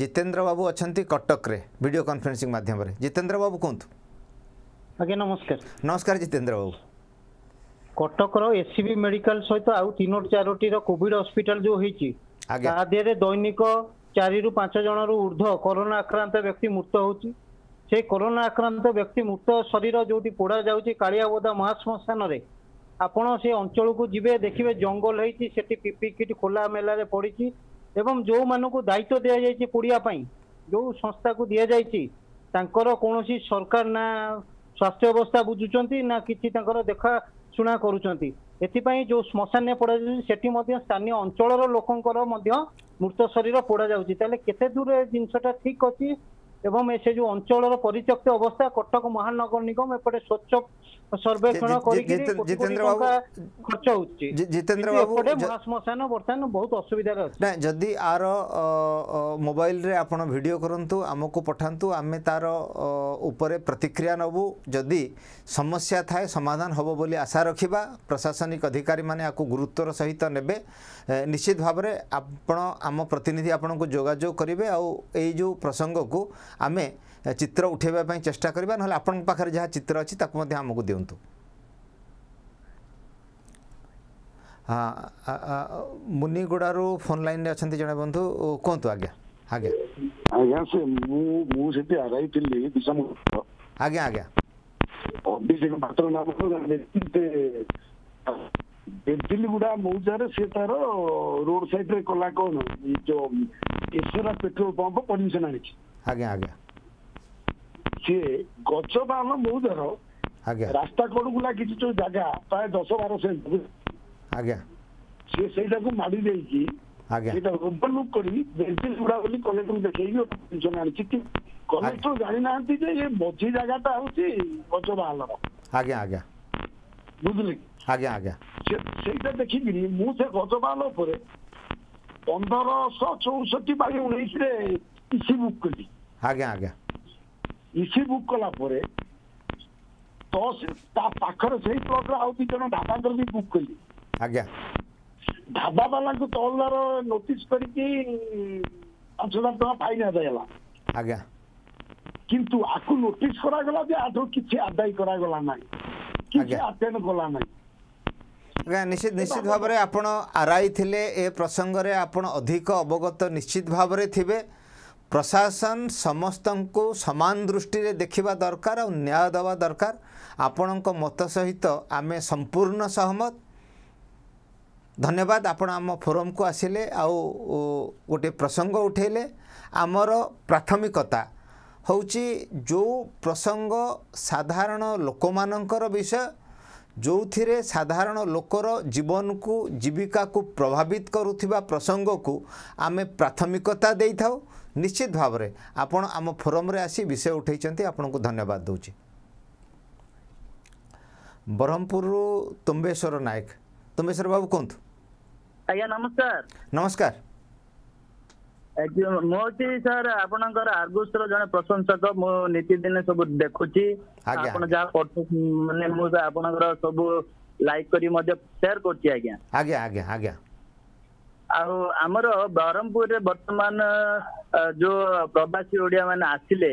ଜିତେନ୍ଦ୍ର ବାବୁ ଅଛନ୍ତି କଟକରେ ଭିଡ଼ିଓ କନଫରେନ୍ସିଂ ମାଧ୍ୟମରେ ଜିତେନ୍ଦ୍ର ବାବୁ କୁହନ୍ତୁ ଆଜ୍ଞା ନମସ୍କାର ନମସ୍କାର ଜିତେନ୍ଦ୍ର ବାବୁ କଟକର ଏସ୍ସିବି ମେଡିକାଲ ସହିତ ଆଉ ତିନୋଟି ଚାରୋଟିର କୋଭିଡ ହସ୍ପିଟାଲ ଯୋଉ ହେଇଛି ତା ଦେହରେ ଦୈନିକ ଚାରିରୁ ପାଞ୍ଚ ଜଣରୁ ଉର୍ଦ୍ଧ୍ୱ କରୋନା ଆକ୍ରାନ୍ତ ବ୍ୟକ୍ତି ମୃତ ହେଉଛି ସେ କରୋନା ଆକ୍ରାନ୍ତ ବ୍ୟକ୍ତି ମୃତ ଶରୀର ଯୋଉଠି ପୋଡ଼ା ଯାଉଛି କାଳିଆବୋଦା ମହାଶ୍ମଶାନରେ ଆପଣ ସେ ଅଞ୍ଚଳକୁ ଯିବେ ଦେଖିବେ ଜଙ୍ଗଲ ହେଇଛି ସେଠି ପିପି କିଟ୍ ଖୋଲା ମେଲାରେ ପଡ଼ିଛି ଏବଂ ଯେଉଁମାନଙ୍କୁ ଦାୟିତ୍ୱ ଦିଆଯାଇଛି ପୋଡ଼ିବା ପାଇଁ ଯେଉଁ ସଂସ୍ଥାକୁ ଦିଆଯାଇଛି ତାଙ୍କର କୌଣସି ସରକାର ନା ସ୍ୱାସ୍ଥ୍ୟ ଅବସ୍ଥା ବୁଝୁଛନ୍ତି ନା କିଛି ତାଙ୍କର ଦେଖା ଶୁଣା କରୁଛନ୍ତି ଏଥିପାଇଁ ଯୋଉ ଶ୍ମଶାନରେ ପୋଡ଼ାଯାଉଛି ସେଠି ମଧ୍ୟ ସ୍ଥାନୀୟ ଅଞ୍ଚଳର ଲୋକଙ୍କର ମଧ୍ୟ ମୃତ ଶରୀର ପୋଡ଼ାଯାଉଛି ତାହେଲେ କେତେ ଦୂର ଏ ଜିନିଷଟା ଠିକ ଅଛି এব মেসেজ অঞ্চলৰ পৰিচয়ক অৱস্থা কৰটক মহানগৰণ নিগম এপৰে সৰ্বেকন কৰি গৰি গীতেন্দ্র বাবুৰ খৰচ উচ্চী গীতেন্দ্র বাবু এপৰে মস মসানো বৰ্তান বহুত অসুবিধাৰ আছে যদি আৰু মোবাইলৰে আপোনাৰ ভিডিঅ' কৰন্তু আমাক পঠানতু আমি তাৰ ওপৰে প্ৰতিক্ৰিয়া নৱু যদি সমস্যা থাকে সমাধান হব বুলি আশা ৰাখিবা প্ৰশাসনিক অধিকাৰী মানে আকু গুৰুত্বৰ সৈতে নেবে নিশ্চিতভাৱৰে আপোনাৰ আমা প্ৰতিনিধি আপোনাক যোগাযোগ কৰিব আৰু এই যে প্ৰসংগক ଆମେ ଚିତ୍ର ଉଠାଇବା ପାଇଁ ଚେଷ୍ଟା କରିବା ନହେଲେ ଆପଣଙ୍କ ପାଖରେ ଯାହା ଚିତ୍ର ଅଛି ତାକୁ ମଧ୍ୟ ଆମକୁ ଦିଅନ୍ତୁ ମୁନିଗୁଡ଼ାରୁ ଫୋନ୍ ଲାଇନ୍ରେ ଅଛନ୍ତି ଜଣେ ବନ୍ଧୁ କୁହନ୍ତୁ ଆଜ୍ଞା ଆଜ୍ଞା ଆଜ୍ଞା ସେ ମୁଁ ମୁଁ ସେଠି ଆରାଇ ଥିଲି ଆଜ୍ଞା ଆଜ୍ଞା ଅଭିଷେକ ପାତ୍ର ନାମ ବେଦିଲିଗୁଡ଼ା ମୌଜାରେ ସେ ତାର ରୋଡ୍ ସାଇଡ୍ରେ କଲା କ'ଣ ଯୋଉ ଏସରା ପେଟ୍ରୋଲ ପମ୍ପ ପରମିସନ ଆଣିଛି ଆଜ୍ଞା ଆଜ୍ଞା ସିଏ ଗଛ ବା ଆମ ବହୁତ ଧର ଆଜ୍ଞା ରାସ୍ତା କଡ଼କୁ ଲାଗିଛି ଯୋଉ ଜାଗା ପ୍ରାୟ ଦଶ ବାର ସେଣ୍ଟ ଆଜ୍ଞା ସିଏ ସେଇଟାକୁ ମାଡ଼ି ଦେଇକି ସେଇଟା ଓଭରଲୁକ୍ କରି ବେଞ୍ଚେସ୍ ଗୁଡ଼ା ବୋଲି କଲେକ୍ଟରଙ୍କୁ ଦେଖେଇକି ଜିନିଷ ଆଣିଛି କି କଲେକ୍ଟର ଜାଣିନାହାନ୍ତି ଯେ ଏ ମଝି ଜାଗାଟା ହଉଛି ଗଛ ବାହାଲର ଆଜ୍ଞା ଆଜ୍ଞା ବୁଝିଲେ ଆଜ୍ଞା ଆଜ୍ଞା ସେଇଟା ଦେଖିକିରି ମୁଁ ସେ ଗଛ ବାହାଲ ଉପରେ ପନ୍ଦରଶହ ଚଉଷଠି ବାଇ ଉଣେଇଶରେ ଇସି ବୁକ୍ କଲି ଆଜ୍ଞା ଆଜ୍ଞା ଇସି ବୁକ୍ କଲା ପରେ ତ ତା ପାଖରେ ସେଇ ପ୍ଲଟ୍ର ଆଉ ଦୁଇ ଜଣ ଢାବାଙ୍କର ବି ବୁକ୍ କଲି ଆଜ୍ଞା ଢାବା ବାଲାଙ୍କୁ ତହଲଦାର ନୋଟିସ୍ କରିକି ପାଞ୍ଚ ହଜାର ଟଙ୍କା ଫାଇନ୍ ଆଦାୟ ହେଲା ଆଜ୍ଞା କିନ୍ତୁ ଆକୁ ନୋଟିସ୍ କରାଗଲା ଯେ ଆଠୁ କିଛି ଆଦାୟ କରାଗଲା ନାହିଁ କିଛି ଆଟେଣ୍ଡ କଲା ନାହିଁ ଆଜ୍ଞା ନିଶ୍ଚିତ ନିଶ୍ଚିତ ଭାବରେ ଆପଣ ଆରାଇ ଥିଲେ ଏ ପ୍ରସଙ୍ଗରେ ଆପଣ ଅଧିକ ଅବଗତ ନିଶ୍ଚିତ ଭାବରେ ଥିବେ ପ୍ରଶାସନ ସମସ୍ତଙ୍କୁ ସମାନ ଦୃଷ୍ଟିରେ ଦେଖିବା ଦରକାର ଆଉ ନ୍ୟାୟ ଦେବା ଦରକାର ଆପଣଙ୍କ ମତ ସହିତ ଆମେ ସମ୍ପୂର୍ଣ୍ଣ ସହମତ ଧନ୍ୟବାଦ ଆପଣ ଆମ ଫୋରମକୁ ଆସିଲେ ଆଉ ଗୋଟିଏ ପ୍ରସଙ୍ଗ ଉଠାଇଲେ ଆମର ପ୍ରାଥମିକତା ହେଉଛି ଯେଉଁ ପ୍ରସଙ୍ଗ ସାଧାରଣ ଲୋକମାନଙ୍କର ବିଷୟ ଯେଉଁଥିରେ ସାଧାରଣ ଲୋକର ଜୀବନକୁ ଜୀବିକାକୁ ପ୍ରଭାବିତ କରୁଥିବା ପ୍ରସଙ୍ଗକୁ ଆମେ ପ୍ରାଥମିକତା ଦେଇଥାଉ ନିଶ୍ଚିତ ଭାବରେ ଆପଣ ଆମ ଫୋରମ୍ରେ ଆସି ବିଷୟ ଉଠାଇଛନ୍ତି ଆପଣଙ୍କୁ ଧନ୍ୟବାଦ ଦେଉଛି ବ୍ରହ୍ମପୁରରୁ ତୁମ୍ବେଶ୍ୱର ନାୟକ ତୁମ୍ବେଶ୍ୱର ବାବୁ କୁହନ୍ତୁ ଆଜ୍ଞା ନମସ୍କାର ନମସ୍କାର ମୁଁ ହଉଛି ସାର୍ ଆପଣଙ୍କର ଆର୍ଗୁସର ଜଣେ ପ୍ରଶଂସକ ମୁଁ ନିତିଦିନ ସବୁ ଦେଖୁଛି ଆପଣ ଯାହା ମାନେ ମୁଁ ଆପଣଙ୍କର ସବୁ ଲାଇକ୍ କରି ମଧ୍ୟ ସେୟାର କରୁଛି ଆଜ୍ଞା ଆଜ୍ଞା ଆଜ୍ଞା ଆଜ୍ଞା ଆଉ ଆମର ବ୍ରହ୍ମପୁରରେ ବର୍ତ୍ତମାନ ଯୋଉ ପ୍ରବାସୀ ଓଡିଆ ମାନେ ଆସିଲେ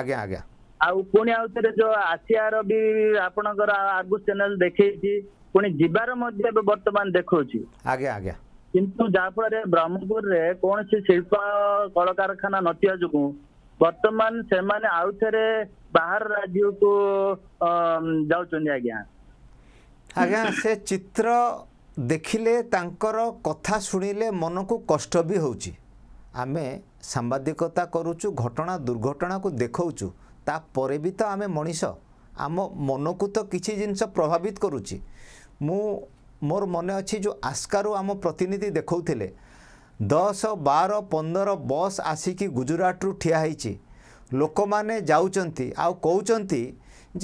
ଆଜ୍ଞା ଆଜ୍ଞା ଆଉ ପୁଣି ଆଉ ଥରେ ଯୋଉ ଆସିବାର ବି ଆପଣଙ୍କର ଆଗୁ ଚ୍ୟାନେଲ ଦେଖେଇଛି ପୁଣି ଯିବାର ମଧ୍ୟ ଏବେ ବର୍ତ୍ତମାନ ଦେଖଉଛି ଆଜ୍ଞା ଆଜ୍ଞା କିନ୍ତୁ ଯାହାଫଳରେ ବ୍ରହ୍ମପୁରରେ କୌଣସି ଶିଳ୍ପ କଳକାରଖାନା ନଥିବା ଯୋଗୁଁ ବର୍ତ୍ତମାନ ସେମାନେ ଆଉ ଥରେ ବାହାର ରାଜ୍ୟକୁ ଯାଉଛନ୍ତି ଆଜ୍ଞା ଆଜ୍ଞା ସେ ଚିତ୍ର ଦେଖିଲେ ତାଙ୍କର କଥା ଶୁଣିଲେ ମନକୁ କଷ୍ଟ ବି ହେଉଛି ଆମେ ସାମ୍ବାଦିକତା କରୁଛୁ ଘଟଣା ଦୁର୍ଘଟଣାକୁ ଦେଖାଉଛୁ ତାପରେ ବି ତ ଆମେ ମଣିଷ ଆମ ମନକୁ ତ କିଛି ଜିନିଷ ପ୍ରଭାବିତ କରୁଛି ମୁଁ ମୋର ମନେ ଅଛି ଯେଉଁ ଆସ୍କାରୁ ଆମ ପ୍ରତିନିଧି ଦେଖାଉଥିଲେ ଦଶ ବାର ପନ୍ଦର ବସ୍ ଆସିକି ଗୁଜୁରାଟରୁ ଠିଆ ହେଇଛି ଲୋକମାନେ ଯାଉଛନ୍ତି ଆଉ କହୁଛନ୍ତି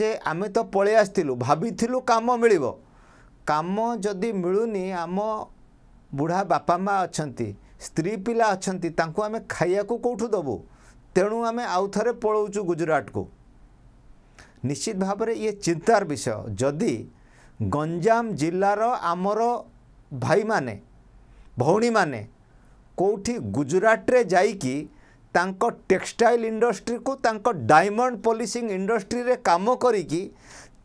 ଯେ ଆମେ ତ ପଳେଇ ଆସିଥିଲୁ ଭାବିଥିଲୁ କାମ ମିଳିବ କାମ ଯଦି ମିଳୁନି ଆମ ବୁଢ଼ା ବାପା ମା' ଅଛନ୍ତି ସ୍ତ୍ରୀ ପିଲା ଅଛନ୍ତି ତାଙ୍କୁ ଆମେ ଖାଇବାକୁ କେଉଁଠୁ ଦେବୁ ତେଣୁ ଆମେ ଆଉ ଥରେ ପଳାଉଛୁ ଗୁଜୁରାଟକୁ ନିଶ୍ଚିତ ଭାବରେ ଇଏ ଚିନ୍ତାର ବିଷୟ ଯଦି ଗଞ୍ଜାମ ଜିଲ୍ଲାର ଆମର ଭାଇମାନେ ଭଉଣୀମାନେ କେଉଁଠି ଗୁଜୁରାଟରେ ଯାଇକି ତାଙ୍କ ଟେକ୍ସଟାଇଲ୍ ଇଣ୍ଡଷ୍ଟ୍ରିକୁ ତାଙ୍କ ଡାଇମଣ୍ଡ ପଲିସିଂ ଇଣ୍ଡଷ୍ଟ୍ରିରେ କାମ କରିକି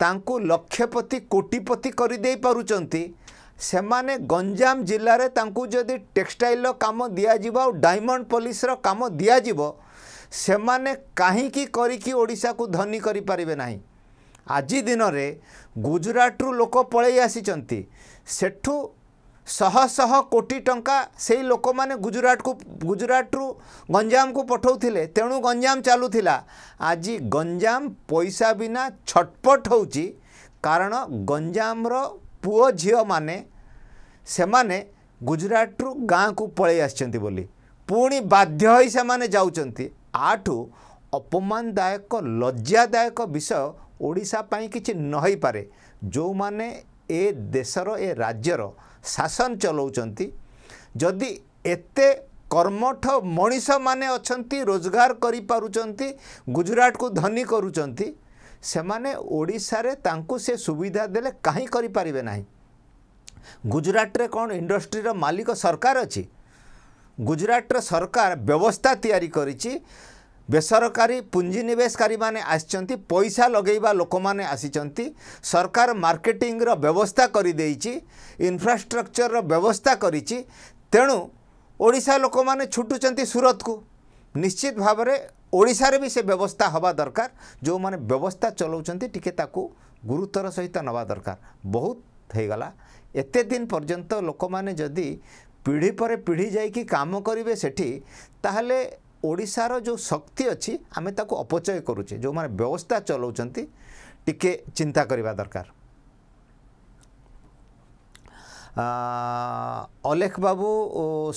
ତାଙ୍କୁ ଲକ୍ଷପତି କୋଟିପତି କରିଦେଇପାରୁଛନ୍ତି ସେମାନେ ଗଞ୍ଜାମ ଜିଲ୍ଲାରେ ତାଙ୍କୁ ଯଦି ଟେକ୍ସଟାଇଲର କାମ ଦିଆଯିବ ଆଉ ଡାଇମଣ୍ଡ ପଲିସର କାମ ଦିଆଯିବ ସେମାନେ କାହିଁକି କରିକି ଓଡ଼ିଶାକୁ ଧନୀ କରିପାରିବେ ନାହିଁ ଆଜି ଦିନରେ ଗୁଜୁରାଟରୁ ଲୋକ ପଳେଇ ଆସିଛନ୍ତି ସେଠୁ ଶହଶହ କୋଟି ଟଙ୍କା ସେଇ ଲୋକମାନେ ଗୁଜୁରାଟକୁ ଗୁଜୁରାଟରୁ ଗଞ୍ଜାମକୁ ପଠାଉଥିଲେ ତେଣୁ ଗଞ୍ଜାମ ଚାଲୁଥିଲା ଆଜି ଗଞ୍ଜାମ ପଇସା ବିନା ଛଟପଟ ହେଉଛି କାରଣ ଗଞ୍ଜାମର ପୁଅ ଝିଅମାନେ ସେମାନେ ଗୁଜୁରାଟରୁ ଗାଁକୁ ପଳାଇ ଆସିଛନ୍ତି ବୋଲି ପୁଣି ବାଧ୍ୟ ହୋଇ ସେମାନେ ଯାଉଛନ୍ତି ଆଠୁ ଅପମାନଦାୟକ ଲଜ୍ଜାଦାୟକ ବିଷୟ ଓଡ଼ିଶା ପାଇଁ କିଛି ନ ହୋଇପାରେ ଯେଉଁମାନେ ଏ ଦେଶର ଏ ରାଜ୍ୟର ଶାସନ ଚଲାଉଛନ୍ତି ଯଦି ଏତେ କର୍ମଠ ମଣିଷମାନେ ଅଛନ୍ତି ରୋଜଗାର କରିପାରୁଛନ୍ତି ଗୁଜୁରାଟକୁ ଧନୀ କରୁଛନ୍ତି ସେମାନେ ଓଡ଼ିଶାରେ ତାଙ୍କୁ ସେ ସୁବିଧା ଦେଲେ କାହିଁ କରିପାରିବେ ନାହିଁ ଗୁଜୁରାଟରେ କ'ଣ ଇଣ୍ଡଷ୍ଟ୍ରିର ମାଲିକ ସରକାର ଅଛି ଗୁଜୁରାଟର ସରକାର ବ୍ୟବସ୍ଥା ତିଆରି କରିଛି ବେସରକାରୀ ପୁଞ୍ଜିନିବେଶକାରୀମାନେ ଆସିଛନ୍ତି ପଇସା ଲଗେଇବା ଲୋକମାନେ ଆସିଛନ୍ତି ସରକାର ମାର୍କେଟିଂର ବ୍ୟବସ୍ଥା କରିଦେଇଛି ଇନଫ୍ରାଷ୍ଟ୍ରକ୍ଚରର ବ୍ୟବସ୍ଥା କରିଛି ତେଣୁ ଓଡ଼ିଶା ଲୋକମାନେ ଛୁଟୁଛନ୍ତି ସୁରତକୁ ନିଶ୍ଚିତ ଭାବରେ ଓଡ଼ିଶାରେ ବି ସେ ବ୍ୟବସ୍ଥା ହେବା ଦରକାର ଯେଉଁମାନେ ବ୍ୟବସ୍ଥା ଚଲାଉଛନ୍ତି ଟିକେ ତାକୁ ଗୁରୁତ୍ୱର ସହିତ ନେବା ଦରକାର ବହୁତ ହେଇଗଲା ଏତେ ଦିନ ପର୍ଯ୍ୟନ୍ତ ଲୋକମାନେ ଯଦି ପିଢ଼ି ପରେ ପିଢ଼ି ଯାଇକି କାମ କରିବେ ସେଠି ତାହେଲେ ओडार जो शक्ति अच्छी आम अपचय करूचे जो मैंने व्यवस्था चलाउं टे चिंता करने दरकार अलेख बाबू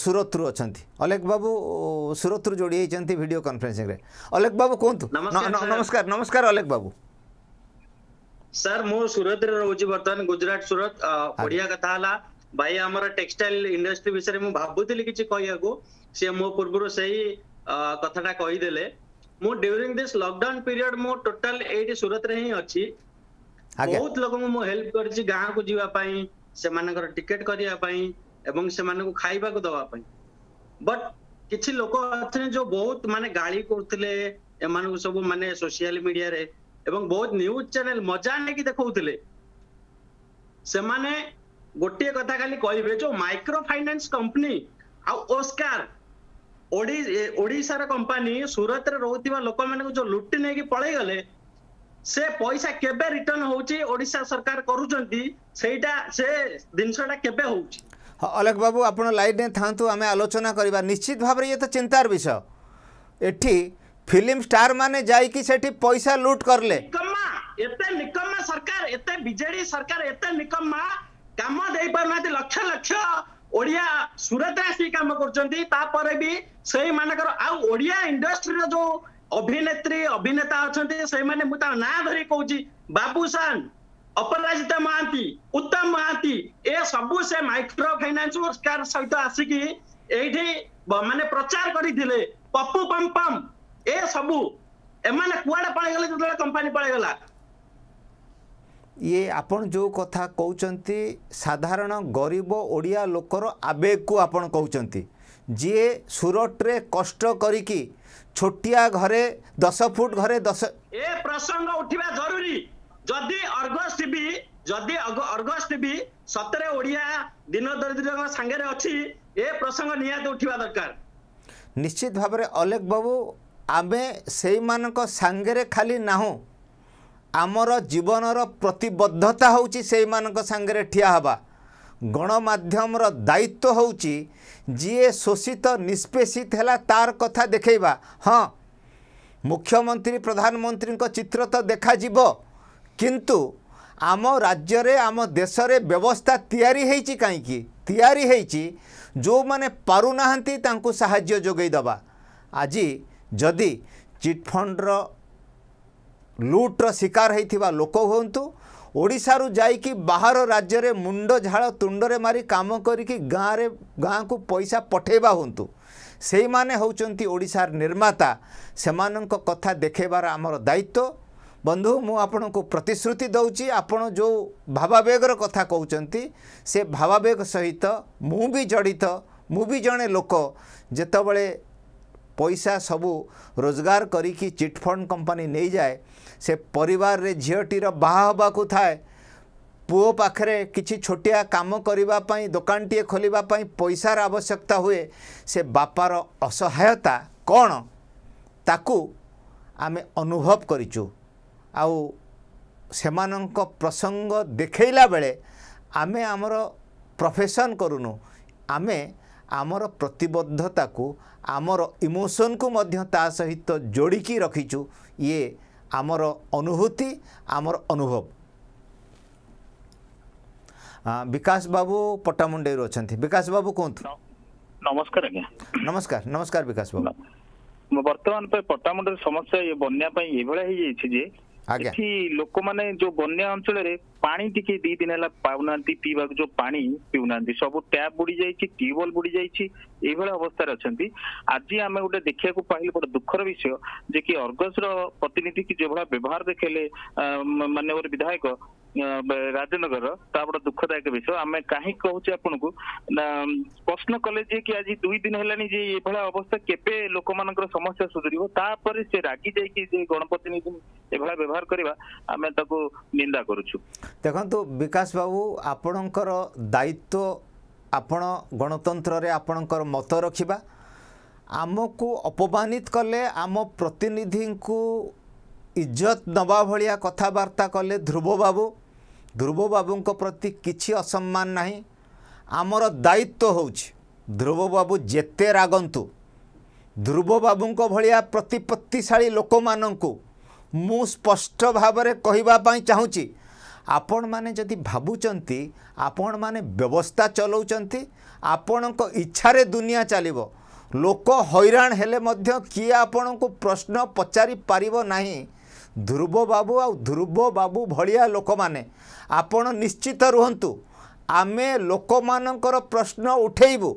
सूरत रु अच्छा अलेख बाबू सूरत रु जोड़ी होती भिड कन्फरेन्सी अलेख बाबू कहतु नमस्कार नमस्कार अलेख बाबू सर मु सूरत रे रोजी वर्तमान गुजरात सूरत बढ़िया हाँ। कथा हला भाई हमर टेक्सटाइल इंडस्ट्री विषय रे भाबुतली किछ कहिया को से मो पूर्व रो सही କଥାଟା କହିଦେଲେ ମୁଁ ଡ୍ୟୁରିଂ ଦିସ୍ ଲକଡାଉନ ପିରିୟଡ ମୁଁ ଟୋଟାଲ ଏଇଠି ସୁରତରେ ହିଁ ଅଛି ବହୁତ ଲୋକଙ୍କୁ ମୁଁ ହେଲ୍ପ କରିଛି ଗାଁକୁ ଯିବା ପାଇଁ ସେମାନଙ୍କର ଟିକେଟ କରିବା ପାଇଁ ଏବଂ ସେମାନଙ୍କୁ ଖାଇବାକୁ ଦବା ପାଇଁ ବଟ୍ କିଛି ଲୋକ ଅଛନ୍ତି ଯୋଉ ବହୁତ ମାନେ ଗାଳି କରୁଥିଲେ ଏମାନଙ୍କୁ ସବୁ ମାନେ ସୋସିଆଲ ମିଡିଆରେ ଏବଂ ବହୁତ ନ୍ୟୁଜ ଚ୍ୟାନେଲ ମଜା ନେଇକି ଦେଖଉଥିଲେ ସେମାନେ ଗୋଟିଏ କଥା ଖାଲି କହିବେ ଯୋଉ ମାଇକ୍ରୋ ଫାଇନାନ୍ସ କମ୍ପାନୀ ଆଉ ଓସ୍କାର ओडार कंपानी सूरत रोकवा लोक मैंने जो लुटि नहीं पलि गले से पैसा केबे रिटर्न होशा सरकार करूटा से जिनसटा केबे हो हाँ, अलग बाबू आप लाइन में था आम आलोचना करवा निश्चित भाव ये तो चिंतार विषय एटी फिल्म स्टार माने जाय मैंने सेठी पैसा लूट करले निकम्मा एते निकम्मा सरकार एते बिजेडी सरकार एते निकम्मा काम दे पार लक्ष लक्ष ଓଡ଼ିଆ ସୁରତରେ ଆସିକି କାମ କରୁଛନ୍ତି ତାପରେ ବି ସେଇମାନଙ୍କର ଆଉ ଓଡ଼ିଆ ଇଣ୍ଡଷ୍ଟ୍ରିର ଯୋଉ ଅଭିନେତ୍ରୀ ଅଭିନେତା ଅଛନ୍ତି ସେଇମାନେ ମୁଁ ତା ନାଁ ଧରି କହୁଛି ବାବୁସାନ ଅପରାଜିତା ମହାନ୍ତି ଉତ୍ତମ ମହାନ୍ତି ଏ ସବୁ ସେ ମାଇକ୍ରୋ ଫାଇନାନ୍ସ ପୁରସ୍କାର ସହିତ ଆସିକି ଏଇଠି ମାନେ ପ୍ରଚାର କରିଥିଲେ ପପୁ ପମ୍ପମ୍ ଏ ସବୁ ଏମାନେ କୁଆଡେ ପଳେଇଗଲେ ଯେତେବେଳେ କମ୍ପାନୀ ପଳେଇଗଲା ଇଏ ଆପଣ ଯେଉଁ କଥା କହୁଛନ୍ତି ସାଧାରଣ ଗରିବ ଓଡ଼ିଆ ଲୋକର ଆବେଗକୁ ଆପଣ କହୁଛନ୍ତି ଯିଏ ସୁରଟରେ କଷ୍ଟ କରିକି ଛୋଟିଆ ଘରେ ଦଶ ଫୁଟ ଘରେ ଦଶ ଏ ପ୍ରସଙ୍ଗ ଉଠିବା ଜରୁରୀ ଯଦି ଅର୍ଗସ୍ ଟିଭି ଯଦି ଅର୍ଗସ୍ ଟିଭି ସତରେ ଓଡ଼ିଆ ଦିନ ଦରିଦ୍ରଙ୍କ ସାଙ୍ଗରେ ଅଛି ଏ ପ୍ରସଙ୍ଗ ନିହାତି ଉଠିବା ଦରକାର ନିଶ୍ଚିତ ଭାବରେ ଅଲେଖ ବାବୁ ଆମେ ସେଇମାନଙ୍କ ସାଙ୍ଗରେ ଖାଲି ନାହୁଁ ଆମର ଜୀବନର ପ୍ରତିବଦ୍ଧତା ହେଉଛି ସେଇମାନଙ୍କ ସାଙ୍ଗରେ ଠିଆ ହେବା ଗଣମାଧ୍ୟମର ଦାୟିତ୍ୱ ହେଉଛି ଯିଏ ଶୋଷିତ ନିଷ୍ପେଷିତ ହେଲା ତାର କଥା ଦେଖେଇବା ହଁ ମୁଖ୍ୟମନ୍ତ୍ରୀ ପ୍ରଧାନମନ୍ତ୍ରୀଙ୍କ ଚିତ୍ର ତ ଦେଖାଯିବ କିନ୍ତୁ ଆମ ରାଜ୍ୟରେ ଆମ ଦେଶରେ ବ୍ୟବସ୍ଥା ତିଆରି ହେଇଛି କାହିଁକି ତିଆରି ହେଇଛି ଯେଉଁମାନେ ପାରୁନାହାନ୍ତି ତାଙ୍କୁ ସାହାଯ୍ୟ ଯୋଗାଇ ଦେବା ଆଜି ଯଦି ଚିଟ୍ଫଣ୍ଡର ଲୁଟ୍ର ଶିକାର ହୋଇଥିବା ଲୋକ ହୁଅନ୍ତୁ ଓଡ଼ିଶାରୁ ଯାଇକି ବାହାର ରାଜ୍ୟରେ ମୁଣ୍ଡ ଝାଳ ତୁଣ୍ଡରେ ମାରି କାମ କରିକି ଗାଁରେ ଗାଁକୁ ପଇସା ପଠାଇବା ହୁଅନ୍ତୁ ସେଇମାନେ ହେଉଛନ୍ତି ଓଡ଼ିଶାର ନିର୍ମାତା ସେମାନଙ୍କ କଥା ଦେଖାଇବାର ଆମର ଦାୟିତ୍ୱ ବନ୍ଧୁ ମୁଁ ଆପଣଙ୍କୁ ପ୍ରତିଶ୍ରୁତି ଦେଉଛି ଆପଣ ଯେଉଁ ଭାବାବେଗର କଥା କହୁଛନ୍ତି ସେ ଭାବାବେଗ ସହିତ ମୁଁ ବି ଜଡ଼ିତ ମୁଁ ବି ଜଣେ ଲୋକ ଯେତେବେଳେ ପଇସା ସବୁ ରୋଜଗାର କରିକି ଚିଟ୍ଫଣ୍ଡ କମ୍ପାନୀ ନେଇଯାଏ ସେ ପରିବାରରେ ଝିଅଟିର ବାହା ହେବାକୁ ଥାଏ ପୁଅ ପାଖରେ କିଛି ଛୋଟିଆ କାମ କରିବା ପାଇଁ ଦୋକାନଟିଏ ଖୋଲିବା ପାଇଁ ପଇସାର ଆବଶ୍ୟକତା ହୁଏ ସେ ବାପାର ଅସହାୟତା କ'ଣ ତାକୁ ଆମେ ଅନୁଭବ କରିଛୁ ଆଉ ସେମାନଙ୍କ ପ୍ରସଙ୍ଗ ଦେଖେଇଲା ବେଳେ ଆମେ ଆମର ପ୍ରଫେସନ୍ କରୁନୁ ଆମେ ଆମର ପ୍ରତିବଦ୍ଧତାକୁ ଆମର ଇମୋସନ୍କୁ ମଧ୍ୟ ତା ସହିତ ଯୋଡ଼ିକି ରଖିଛୁ ଇଏ ଆମର ଅନୁଭୂତି ଆମର ଅନୁଭବ ବିକାଶ ବାବୁ ପଟ୍ଟାମୁଣ୍ଡେଇରୁ ଅଛନ୍ତି ବିକାଶ ବାବୁ କୁହନ୍ତୁ ନମସ୍କାର ଆଜ୍ଞା ନମସ୍କାର ନମସ୍କାର ବିକାଶ ବାବୁ ବର୍ତ୍ତମାନ ପାଇଁ ପଟ୍ଟାମୁଣ୍ଡେଇର ସମସ୍ୟା ବନ୍ୟା ପାଇଁ ଏଭଳିଆ ହେଇଯାଇଛି ଯେ ଏଠି ଲୋକମାନେ ଯୋଉ ବନ୍ୟା ଅଞ୍ଚଳରେ ପାଣି ଟିକେ ଦି ଦିନ ହେଲା ପାଉନାହାନ୍ତି ପିଇବାକୁ ଯୋଉ ପାଣି ପିଉନାହାନ୍ତି ସବୁ ଟ୍ୟାପ ବୁଡି ଯାଇଛି ଟ୍ୟୁବୱେଲ ବୁଡି ଯାଇଛି ଏଇଭଳି ଅବସ୍ଥାରେ ଅଛନ୍ତି ଆଜି ଆମେ ଗୋଟେ ଦେଖିବାକୁ ପାଇଲୁ ଗୋଟେ ଦୁଃଖର ବିଷୟ ଯେ କି ଅର୍ଗସ ର ପ୍ରତିନିଧି କି ଯେଭଳିଆ ବ୍ୟବହାର ଦେଖେଇଲେ ମାନ୍ୟବର ବିଧାୟକ ରାଜନଗର ତା ବଡ ଦୁଃଖଦାୟକ ବିଷୟ ଆମେ କାହିଁକି କହୁଛେ ଆପଣଙ୍କୁ ପ୍ରଶ୍ନ କଲେ ଯେ କି ଆଜି ଦୁଇ ଦିନ ହେଲାଣି ଯେ ଏଭଳିଆ ଅବସ୍ଥା କେବେ ଲୋକମାନଙ୍କର ସମସ୍ୟା ସୁଧୁରିବ ତାପରେ ସେ ରାଗି ଯାଇକି ଯେ ଗଣପ୍ରତିନିଧି ଏଭଳିଆ ବ୍ୟବହାର କରିବା ଆମେ ତାକୁ ନିନ୍ଦା କରୁଛୁ ଦେଖନ୍ତୁ ବିକାଶ ବାବୁ ଆପଣଙ୍କର ଦାୟିତ୍ୱ ଆପଣ ଗଣତନ୍ତ୍ରରେ ଆପଣଙ୍କର ମତ ରଖିବା ଆମକୁ ଅପମାନିତ କଲେ ଆମ ପ୍ରତିନିଧିଙ୍କୁ ଇଜ୍ଜତ ନେବା ଭଳିଆ କଥାବାର୍ତ୍ତା କଲେ ଧ୍ରୁବ ବାବୁ ଧ୍ରୁବ ବାବୁଙ୍କ ପ୍ରତି କିଛି ଅସମ୍ମାନ ନାହିଁ ଆମର ଦାୟିତ୍ୱ ହେଉଛି ଧ୍ରୁବ ବାବୁ ଯେତେ ରାଗନ୍ତୁ ଧ୍ରୁବ ବାବୁଙ୍କ ଭଳିଆ ପ୍ରତିପତ୍ତିଶାଳୀ ଲୋକମାନଙ୍କୁ ମୁଁ ସ୍ପଷ୍ଟ ଭାବରେ କହିବା ପାଇଁ ଚାହୁଁଛି ଆପଣମାନେ ଯଦି ଭାବୁଛନ୍ତି ଆପଣମାନେ ବ୍ୟବସ୍ଥା ଚଲାଉଛନ୍ତି ଆପଣଙ୍କ ଇଚ୍ଛାରେ ଦୁନିଆ ଚାଲିବ ଲୋକ ହଇରାଣ ହେଲେ ମଧ୍ୟ କିଏ ଆପଣଙ୍କୁ ପ୍ରଶ୍ନ ପଚାରି ପାରିବ ନାହିଁ ଧ୍ରୁବବାବୁ ଆଉ ଧ୍ରୁବବାବୁ ଭଳିଆ ଲୋକମାନେ ଆପଣ ନିଶ୍ଚିତ ରୁହନ୍ତୁ ଆମେ ଲୋକମାନଙ୍କର ପ୍ରଶ୍ନ ଉଠେଇବୁ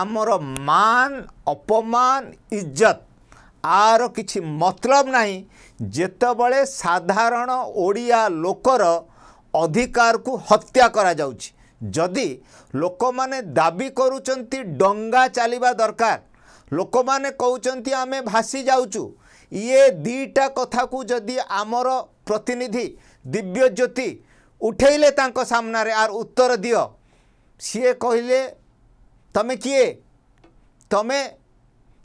ଆମର ମାନ ଅପମାନ ଇଜ୍ଜତ ଆର କିଛି ମତଲବ ନାହିଁ ଯେତେବେଳେ ସାଧାରଣ ଓଡ଼ିଆ ଲୋକର ଅଧିକାରକୁ ହତ୍ୟା କରାଯାଉଛି ଯଦି ଲୋକମାନେ ଦାବି କରୁଛନ୍ତି ଡଙ୍ଗା ଚାଲିବା ଦରକାର ଲୋକମାନେ କହୁଛନ୍ତି ଆମେ ଭାସି ଯାଉଛୁ ଇଏ ଦୁଇଟା କଥାକୁ ଯଦି ଆମର ପ୍ରତିନିଧି ଦିବ୍ୟଜ୍ୟୋତି ଉଠେଇଲେ ତାଙ୍କ ସାମ୍ନାରେ ଆର୍ ଉତ୍ତର ଦିଅ ସିଏ କହିଲେ ତମେ କିଏ ତମେ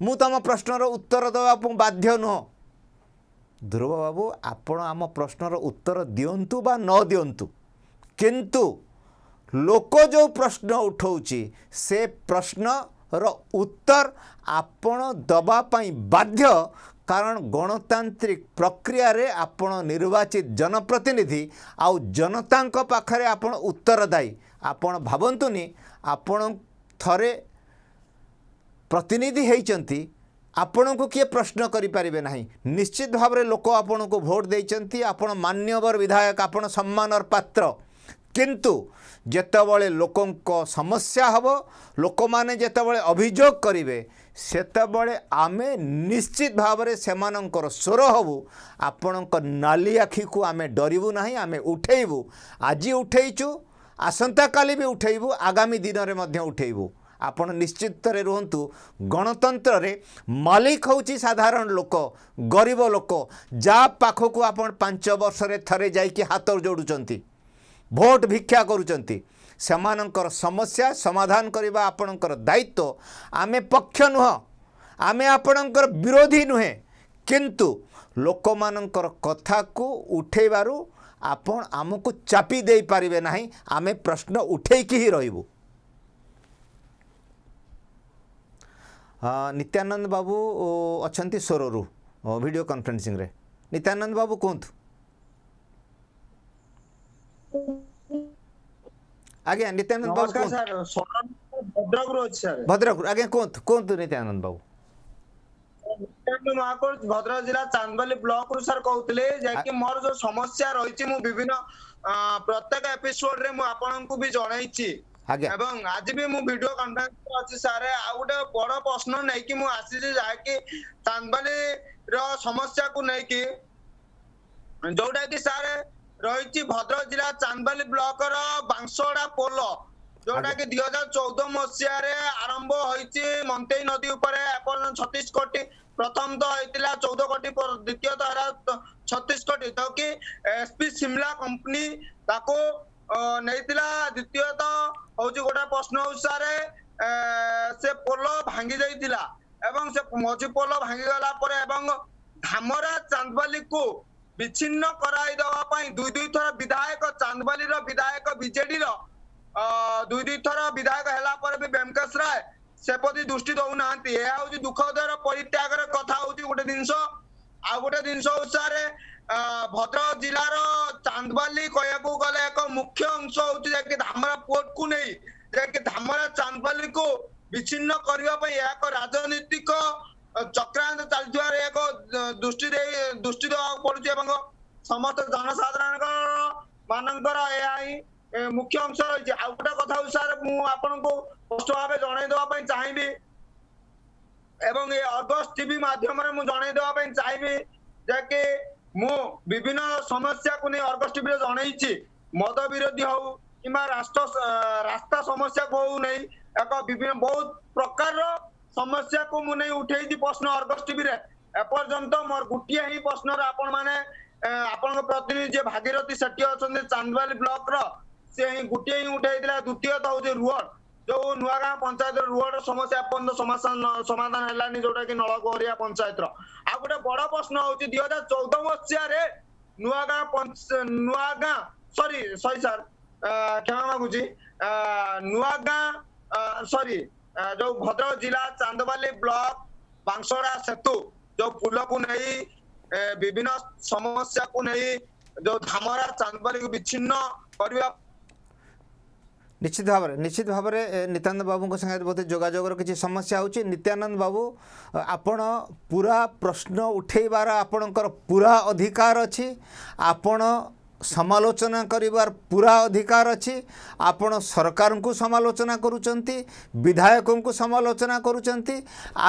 ମୁଁ ତମ ପ୍ରଶ୍ନର ଉତ୍ତର ଦେବାକୁ ବାଧ୍ୟ ନୁହଁ ଧ୍ରୁବ ବାବୁ ଆପଣ ଆମ ପ୍ରଶ୍ନର ଉତ୍ତର ଦିଅନ୍ତୁ ବା ନ ଦିଅନ୍ତୁ କିନ୍ତୁ ଲୋକ ଯେଉଁ ପ୍ରଶ୍ନ ଉଠାଉଛି ସେ ପ୍ରଶ୍ନର ଉତ୍ତର ଆପଣ ଦେବା ପାଇଁ ବାଧ୍ୟ କାରଣ ଗଣତାନ୍ତ୍ରିକ ପ୍ରକ୍ରିୟାରେ ଆପଣ ନିର୍ବାଚିତ ଜନପ୍ରତିନିଧି ଆଉ ଜନତାଙ୍କ ପାଖରେ ଆପଣ ଉତ୍ତରଦାୟୀ ଆପଣ ଭାବନ୍ତୁନି ଆପଣ ଥରେ ପ୍ରତିନିଧି ହୋଇଛନ୍ତି ଆପଣଙ୍କୁ କିଏ ପ୍ରଶ୍ନ କରିପାରିବେ ନାହିଁ ନିଶ୍ଚିତ ଭାବରେ ଲୋକ ଆପଣଙ୍କୁ ଭୋଟ ଦେଇଛନ୍ତି ଆପଣ ମାନ୍ୟବର ବିଧାୟକ ଆପଣ ସମ୍ମାନର ପାତ୍ର କିନ୍ତୁ ଯେତେବେଳେ ଲୋକଙ୍କ ସମସ୍ୟା ହେବ ଲୋକମାନେ ଯେତେବେଳେ ଅଭିଯୋଗ କରିବେ ସେତେବେଳେ ଆମେ ନିଶ୍ଚିତ ଭାବରେ ସେମାନଙ୍କର ସ୍ୱର ହେବୁ ଆପଣଙ୍କ ନାଲି ଆଖିକୁ ଆମେ ଡରିବୁ ନାହିଁ ଆମେ ଉଠେଇବୁ ଆଜି ଉଠେଇଛୁ ଆସନ୍ତାକାଲି ବି ଉଠେଇବୁ ଆଗାମୀ ଦିନରେ ମଧ୍ୟ ଉଠେଇବୁ ଆପଣ ନିଶ୍ଚିତରେ ରୁହନ୍ତୁ ଗଣତନ୍ତ୍ରରେ ମାଲିକ ହେଉଛି ସାଧାରଣ ଲୋକ ଗରିବ ଲୋକ ଯାହା ପାଖକୁ ଆପଣ ପାଞ୍ଚ ବର୍ଷରେ ଥରେ ଯାଇକି ହାତ ଯୋଡ଼ୁଛନ୍ତି ଭୋଟ ଭିକ୍ଷା କରୁଛନ୍ତି ସେମାନଙ୍କର ସମସ୍ୟା ସମାଧାନ କରିବା ଆପଣଙ୍କର ଦାୟିତ୍ୱ ଆମେ ପକ୍ଷ ନୁହଁ ଆମେ ଆପଣଙ୍କର ବିରୋଧୀ ନୁହେଁ କିନ୍ତୁ ଲୋକମାନଙ୍କର କଥାକୁ ଉଠେଇବାରୁ ଆପଣ ଆମକୁ ଚାପି ଦେଇପାରିବେ ନାହିଁ ଆମେ ପ୍ରଶ୍ନ ଉଠେଇକି ହିଁ ରହିବୁ ନିତ୍ୟାନନ୍ଦ ବାବୁ ଅଛନ୍ତି ସ୍ୱରରୁ ଭିଡ଼ିଓ କନଫରେନ୍ସିଂରେ ନିତ୍ୟାନନ୍ଦ ବାବୁ କୁହନ୍ତୁ Thank you. ଆଜ୍ଞା ନିତ୍ୟାନନ୍ଦ ବାବୁ ଭଦ୍ରକରୁ ଅଛି ସାର୍ ଭଦ୍ରକରୁ ଆଜ୍ଞା କୁହନ୍ତୁ କୁହନ୍ତୁ ନିତ୍ୟାନନ୍ଦ ବାବୁ ମହାକୋଟ ଭଦ୍ରକ ଜିଲ୍ଲା ଚାନ୍ଦବାଲି ବ୍ଲକରୁ ସାର୍ କହୁଥିଲେ ଯାଇକି ମୋର ଯୋଉ ସମସ୍ୟା ରହିଛି ମୁଁ ବିଭିନ୍ନ ପ୍ରତ୍ୟେକ ଏପିସୋଡରେ ମୁଁ ଆପଣଙ୍କୁ ବି ଜଣାଇଛି ଏବଂ ଆଜି ବି ମୁଁ ଭିଡିଓ କନଫରେନ୍ସ ଅଛି ସାର୍ ଆଉ ଗୋଟେ ବଡ ପ୍ରଶ୍ନ ନେଇକି ମୁଁ ଆସିଛି ଯାହାକି ଚାନ୍ଦବାଲିର ସମସ୍ୟାକୁ ନେଇକି ଯୋଉଟା କି ସାର୍ ରହିଛି ଭଦ୍ରକ ଜିଲ୍ଲା ଚାନ୍ଦବାଲି ବ୍ଲକର ବାଂଶଡା ପୋଲ ଯୋଉଟା କି ଦୁଇ ହଜାର ଚଉଦ ମସିହାରେ ଆରମ୍ଭ ହୋଇଛି ମନ୍ତେଇ ନଦୀ ଉପରେ ଏପର୍ଯ୍ୟନ୍ତ ଛତିଶ କୋଟି ପ୍ରଥମ ତ ହେଇଥିଲା ଚଉଦ କୋଟି ଦ୍ଵିତୀୟ ତ ହେଲା ଛତିଶ କୋଟି ତ କି ଏସପି ସିମଲା କମ୍ପାନୀ ତାକୁ ନେଇଥିଲା ଦ୍ଵିତୀୟ ତ ହଉଛି ଗୋଟେ ପ୍ରଶ୍ନ ଅନୁସାରେ ସେ ପୋଲ ଭାଙ୍ଗି ଯାଇଥିଲା ଏବଂ ସେ ମଝି ପୋଲ ଭାଙ୍ଗିଗଲା ପରେ ଏବଂ ଧାମରା ଚାନ୍ଦବାଲିକୁ ବିଚ୍ଛିନ୍ନ କରାଇଦେବା ପାଇଁ ଦୁଇ ଦୁଇ ଥର ବିଧାୟକ ଚାନ୍ଦବାଲିର ବିଧାୟକ ବିଜେଡିର ଦୁଇ ଦୁଇ ଥର ବିଧାୟକ ହେଲା ପରେ ବି ବ୍ୟମକେଶ ରାୟ ସେପରି ଦୃଷ୍ଟି ଦଉନାହାନ୍ତି ଏହା ହଉଛି ଦୁଃଖଦୟର ପରିତ୍ୟାଗର କଥା ହଉଛି ଗୋଟେ ଜିନିଷ ଆଉ ଗୋଟେ ଜିନିଷ ହଉଛି ସାର୍ ଭଦ୍ରକ ଜିଲ୍ଲାର ଚାନ୍ଦବାଲି କହିବାକୁ ଗଲେ ଏକ ମୁଖ୍ୟ ଅଂଶ ହଉଛି ଯାହାକି ଧାମରା ପୋର୍ଟକୁ ନେଇ ଯାହାକି ଧାମରା ଚାନ୍ଦବାଲିକୁ ବିଚ୍ଛିନ୍ନ କରିବା ପାଇଁ ଏହା ଏକ ରାଜନୈତିକ ଚକ୍ରାନ୍ତ ଚାଲିଥିବାର ଏକ ଦୃଷ୍ଟି ଦେଇ ଦୃଷ୍ଟି ଦେବାକୁ ପଡୁଛି ଏବଂ ସମସ୍ତ ଜନସାଧାରଣଙ୍କ ମାନଙ୍କର ଏହା ହିଁ ମୁଖ୍ୟ ଅଂଶ ରହିଛି ଆଉ ଗୋଟେ କଥା ହଉଛି ସାର୍ ମୁଁ ଆପଣଙ୍କୁ ସ୍ପଷ୍ଟ ଭାବେ ଜଣେଇ ଦେବା ପାଇଁ ଚାହିଁବି ଏବଂ ଏ ଅର୍ଗସ ଟିଭି ମାଧ୍ୟମରେ ମୁଁ ଜଣେଇ ଦେବା ପାଇଁ ଚାହିଁବି ଯେ କି ମୁଁ ବିଭିନ୍ନ ସମସ୍ୟାକୁ ନେଇ ଅର୍ଗସ ଟିଭିରେ ଜଣେଇଛି ମଦ ବିରୋଧୀ ହଉ କିମ୍ବା ରାଷ୍ଟ୍ର ରାସ୍ତା ସମସ୍ୟାକୁ ହଉ ନେଇ ଏକ ବିଭିନ୍ନ ବହୁତ ପ୍ରକାରର ସମସ୍ୟାକୁ ମୁଁ ନେଇ ଉଠେଇଛି ପ୍ରଶ୍ନ ଅର୍ଗସ୍ ଟିଭିରେ ଏପର୍ଯ୍ୟନ୍ତ ମୋର ଗୋଟିଏ ହିଁ ପ୍ରଶ୍ନର ଆପଣମାନେ ଆପଣଙ୍କ ପ୍ରତିନିଧି ଯିଏ ଭାଗିରଥୀ ସେଠୀ ଅଛନ୍ତି ଚାନ୍ଦବାଲି ବ୍ଲକର ସେ ହିଁ ଗୋଟିଏ ହିଁ ଉଠେଇଥିଲା ଦ୍ୱିତୀୟତଃ ହଉଛି ରୋଡ୍ ଯୋଉ ନୂଆଗାଁ ପଞ୍ଚାୟତର ରୋଡ୍ର ସମସ୍ୟା ଏପର୍ଯ୍ୟନ୍ତ ସମାଧାନ ହେଲାନି ଯୋଉଟା କି ନଳଗୋହରିଆ ପଞ୍ଚାୟତର ଆଉ ଗୋଟେ ବଡ ପ୍ରଶ୍ନ ହଉଛି ଦୁଇ ହଜାର ଚଉଦ ମସିହାରେ Nuagaon Nuagaon sorry sorry sir କ୍ଷମା ମାଗୁଛି ନୂଆଗାଁ ସରି ଯୋଉ ଭଦ୍ରକ ଜିଲ୍ଲା ଚାନ୍ଦବାଲି ବ୍ଲକ ବାଂଶରା ସେତୁ ଯୋଉ ପୁଲକୁ ନେଇ ବିଭିନ୍ନ ସମସ୍ୟାକୁ ନେଇ ଯୋଉ ଧାମରା ଚାନ୍ଦବାଲିକୁ ବିଚ୍ଛିନ୍ନ କରିବା ନିଶ୍ଚିତ ଭାବରେ ନିଶ୍ଚିତ ଭାବରେ ନିତ୍ୟାନନ୍ଦ ବାବୁଙ୍କ ସାଙ୍ଗରେ ବୋଧେ ଯୋଗାଯୋଗର କିଛି ସମସ୍ୟା ହେଉଛି ନିତ୍ୟାନନ୍ଦ ବାବୁ ଆପଣ ପୁରା ପ୍ରଶ୍ନ ଉଠାଇବାର ଆପଣଙ୍କର ପୁରା ଅଧିକାର ଅଛି ଆପଣ ସମାଲୋଚନା କରିବାର ପୁରା ଅଧିକାର ଅଛି ଆପଣ ସରକାରଙ୍କୁ ସମାଲୋଚନା କରୁଛନ୍ତି ବିଧାୟକଙ୍କୁ ସମାଲୋଚନା କରୁଛନ୍ତି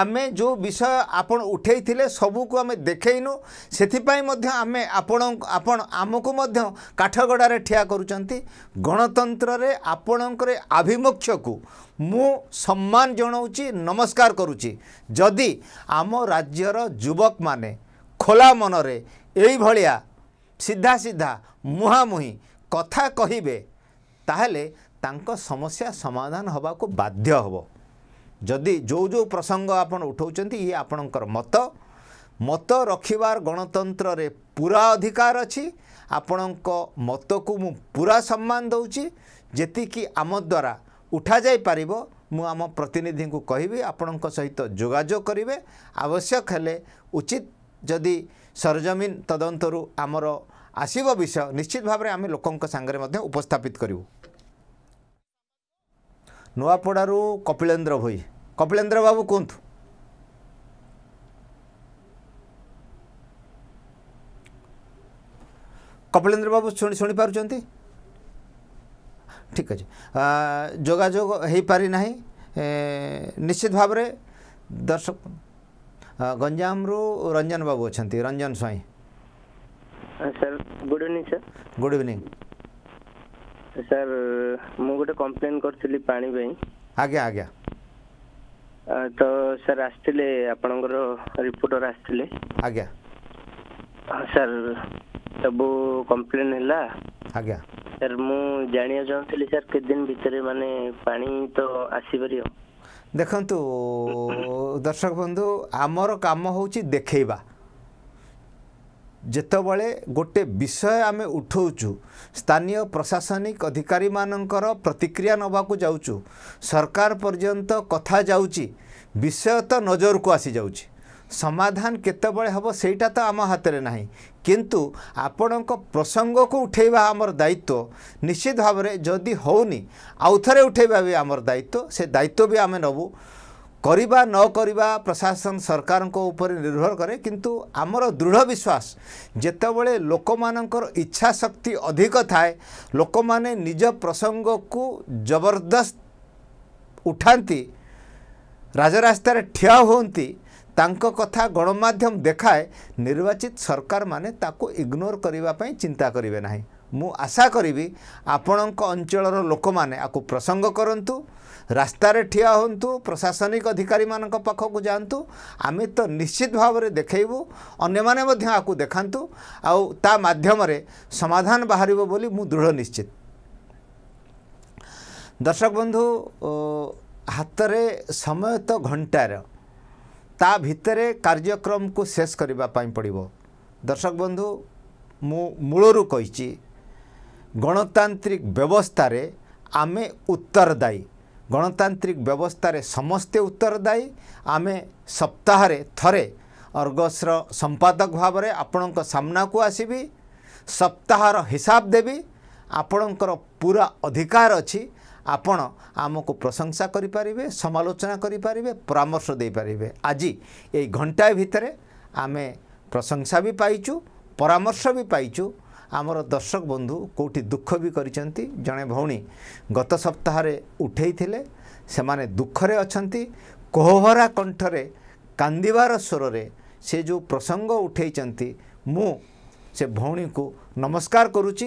ଆମେ ଯେଉଁ ବିଷୟ ଆପଣ ଉଠେଇଥିଲେ ସବୁକୁ ଆମେ ଦେଖେଇନୁ ସେଥିପାଇଁ ମଧ୍ୟ ଆମେ ଆପଣଙ୍କୁ ଆପଣ ଆମକୁ ମଧ୍ୟ କାଠଗଡ଼ାରେ ଠିଆ କରୁଛନ୍ତି ଗଣତନ୍ତ୍ରରେ ଆପଣଙ୍କର ଆଭିମୁଖ୍ୟକୁ ମୁଁ ସମ୍ମାନ ଜଣାଉଛି ନମସ୍କାର କରୁଛି ଯଦି ଆମ ରାଜ୍ୟର ଯୁବକମାନେ ଖୋଲା ମନରେ ଏଇଭଳିଆ ସିଧା ସିଧା ମୁହାଁମୁହିଁ କଥା କହିବେ ତାହେଲେ ତାଙ୍କ ସମସ୍ୟା ସମାଧାନ ହେବାକୁ ବାଧ୍ୟ ହେବ ଯଦି ଯେଉଁ ଯେଉଁ ପ୍ରସଙ୍ଗ ଆପଣ ଉଠାଉଛନ୍ତି ଇଏ ଆପଣଙ୍କର ମତ ମତ ରଖିବାର ଗଣତନ୍ତ୍ରରେ ପୁରା ଅଧିକାର ଅଛି ଆପଣଙ୍କ ମତକୁ ମୁଁ ପୁରା ସମ୍ମାନ ଦେଉଛି ଯେତିକି ଆମ ଦ୍ୱାରା ଉଠାଯାଇପାରିବ ମୁଁ ଆମ ପ୍ରତିନିଧିଙ୍କୁ କହିବି ଆପଣଙ୍କ ସହିତ ଯୋଗାଯୋଗ କରିବେ ଆବଶ୍ୟକ ହେଲେ ଉଚିତ ଯଦି ସରଜମିନ ତଦନ୍ତରୁ ଆମର आस विषय निश्चित भावना लोके उपस्पित गरौँ नडा कपिलेन्द्र भई कपिलेन्द्र बाबु कु कपिलेन्द्र बाबु शुनि पाउपारी नै निश्चित भावक रु रञ्जन बाबु अहिले Ranjan Swain sir good evening sir good evening sir ମୁଁ ଗୋଟେ କମ୍ପ୍ଲେନ୍ କରିଥିଲି ପାଣି ପାଇଁ ଆଜ୍ଞା ଆଜ୍ଞା ତ ସାର୍ ଆସିଥିଲେ ଆପଣଙ୍କର ରିପୋର୍ଟର ଆସିଥିଲେ ଆଜ୍ଞା ସାର୍ ସବୁ କମ୍ପ୍ଲେନ୍ ହେଲା ଆଜ୍ଞା ସାର୍ ମୁଁ ଜାଣିବାକୁ ଚାହୁଁଥିଲି ସାର୍ କେତେ ଦିନ ଭିତରେ ମାନେ ପାଣି ତ ଆସିପାରିବ ଦେଖନ୍ତୁ ଦର୍ଶକ ବନ୍ଧୁ ଆମର କାମ ହେଉଛି ଦେଖେଇବା ଯେତେବେଳେ ଗୋଟେ ବିଷୟ ଆମେ ଉଠାଉଛୁ ସ୍ଥାନୀୟ ପ୍ରଶାସନିକ ଅଧିକାରୀମାନଙ୍କର ପ୍ରତିକ୍ରିୟା ନେବାକୁ ଯାଉଛୁ ସରକାର ପର୍ଯ୍ୟନ୍ତ କଥା ଯାଉଛି ବିଷୟ ତ ନଜରକୁ ଆସିଯାଉଛି ସମାଧାନ କେତେବେଳେ ହେବ ସେଇଟା ତ ଆମ ହାତରେ ନାହିଁ କିନ୍ତୁ ଆପଣଙ୍କ ପ୍ରସଙ୍ଗକୁ ଉଠାଇବା ଆମର ଦାୟିତ୍ୱ ନିଶ୍ଚିତ ଭାବରେ ଯଦି ହେଉନି ଆଉ ଥରେ ଉଠାଇବା ବି ଆମର ଦାୟିତ୍ୱ ସେ ଦାୟିତ୍ୱ ବି ଆମେ ନେବୁ କରିବା ନ କରିବା ପ୍ରଶାସନ ସରକାରଙ୍କ ଉପରେ ନିର୍ଭର କରେ କିନ୍ତୁ ଆମର ଦୃଢ଼ ବିଶ୍ୱାସ ଯେତେବେଳେ ଲୋକମାନଙ୍କର ଇଚ୍ଛା ଶକ୍ତି ଅଧିକ ଥାଏ ଲୋକମାନେ ନିଜ ପ୍ରସଙ୍ଗକୁ ଜବରଦସ୍ତ ଉଠାନ୍ତି ରାଜରାସ୍ତାରେ ଠିଆ ହୁଅନ୍ତି ତାଙ୍କ କଥା ଗଣମାଧ୍ୟମ ଦେଖାଏ ନିର୍ବାଚିତ ସରକାରମାନେ ତାକୁ ଇଗ୍ନୋର କରିବା ପାଇଁ ଚିନ୍ତା କରିବେ ନାହିଁ ମୁଁ ଆଶା କରିବି ଆପଣଙ୍କ ଅଞ୍ଚଳର ଲୋକମାନେ ଆକୁ ପ୍ରସଙ୍ଗ କରନ୍ତୁ ରାସ୍ତାରେ ଠିଆ ହୁଅନ୍ତୁ ପ୍ରଶାସନିକ ଅଧିକାରୀମାନଙ୍କ ପାଖକୁ ଯାଆନ୍ତୁ ଆମେ ତ ନିଶ୍ଚିତ ଭାବରେ ଦେଖାଇବୁ ଅନ୍ୟମାନେ ମଧ୍ୟ ଆକୁ ଦେଖାନ୍ତୁ ଆଉ ତା ମାଧ୍ୟମରେ ସମାଧାନ ବାହାରିବ ବୋଲି ମୁଁ ଦୃଢ଼ ନିଶ୍ଚିତ ଦର୍ଶକ ବନ୍ଧୁ ହାତରେ ସମୟ ତ ଘଣ୍ଟାର ତା ଭିତରେ କାର୍ଯ୍ୟକ୍ରମକୁ ଶେଷ କରିବା ପାଇଁ ପଡ଼ିବ ଦର୍ଶକ ବନ୍ଧୁ ମୁଁ ମୂଳରୁ କହିଛି ଗଣତାନ୍ତ୍ରିକ ବ୍ୟବସ୍ଥାରେ ଆମେ ଉତ୍ତରଦାୟୀ ଗଣତାନ୍ତ୍ରିକ ବ୍ୟବସ୍ଥାରେ ସମସ୍ତେ ଉତ୍ତରଦାୟୀ ଆମେ ସପ୍ତାହରେ ଥରେ ଅର୍ଗସ୍ର ସମ୍ପାଦକ ଭାବରେ ଆପଣଙ୍କ ସାମ୍ନାକୁ ଆସିବି ସପ୍ତାହର ହିସାବ ଦେବି ଆପଣଙ୍କର ପୁରା ଅଧିକାର ଅଛି ଆପଣ ଆମକୁ ପ୍ରଶଂସା କରିପାରିବେ ସମାଲୋଚନା କରିପାରିବେ ପରାମର୍ଶ ଦେଇପାରିବେ ଆଜି ଏଇ ଘଣ୍ଟାଏ ଭିତରେ ଆମେ ପ୍ରଶଂସା ବି ପାଇଛୁ ପରାମର୍ଶ ବି ପାଇଛୁ ଆମର ଦର୍ଶକ ବନ୍ଧୁ କେଉଁଠି ଦୁଃଖ ବି କରିଛନ୍ତି ଜଣେ ଭଉଣୀ ଗତ ସପ୍ତାହରେ ଉଠେଇଥିଲେ ସେମାନେ ଦୁଃଖରେ ଅଛନ୍ତି କୋହରା କଣ୍ଠରେ କାନ୍ଦିବାର ସ୍ୱରରେ ସେ ଯେଉଁ ପ୍ରସଙ୍ଗ ଉଠେଇଛନ୍ତି ମୁଁ ସେ ଭଉଣୀଙ୍କୁ ନମସ୍କାର କରୁଛି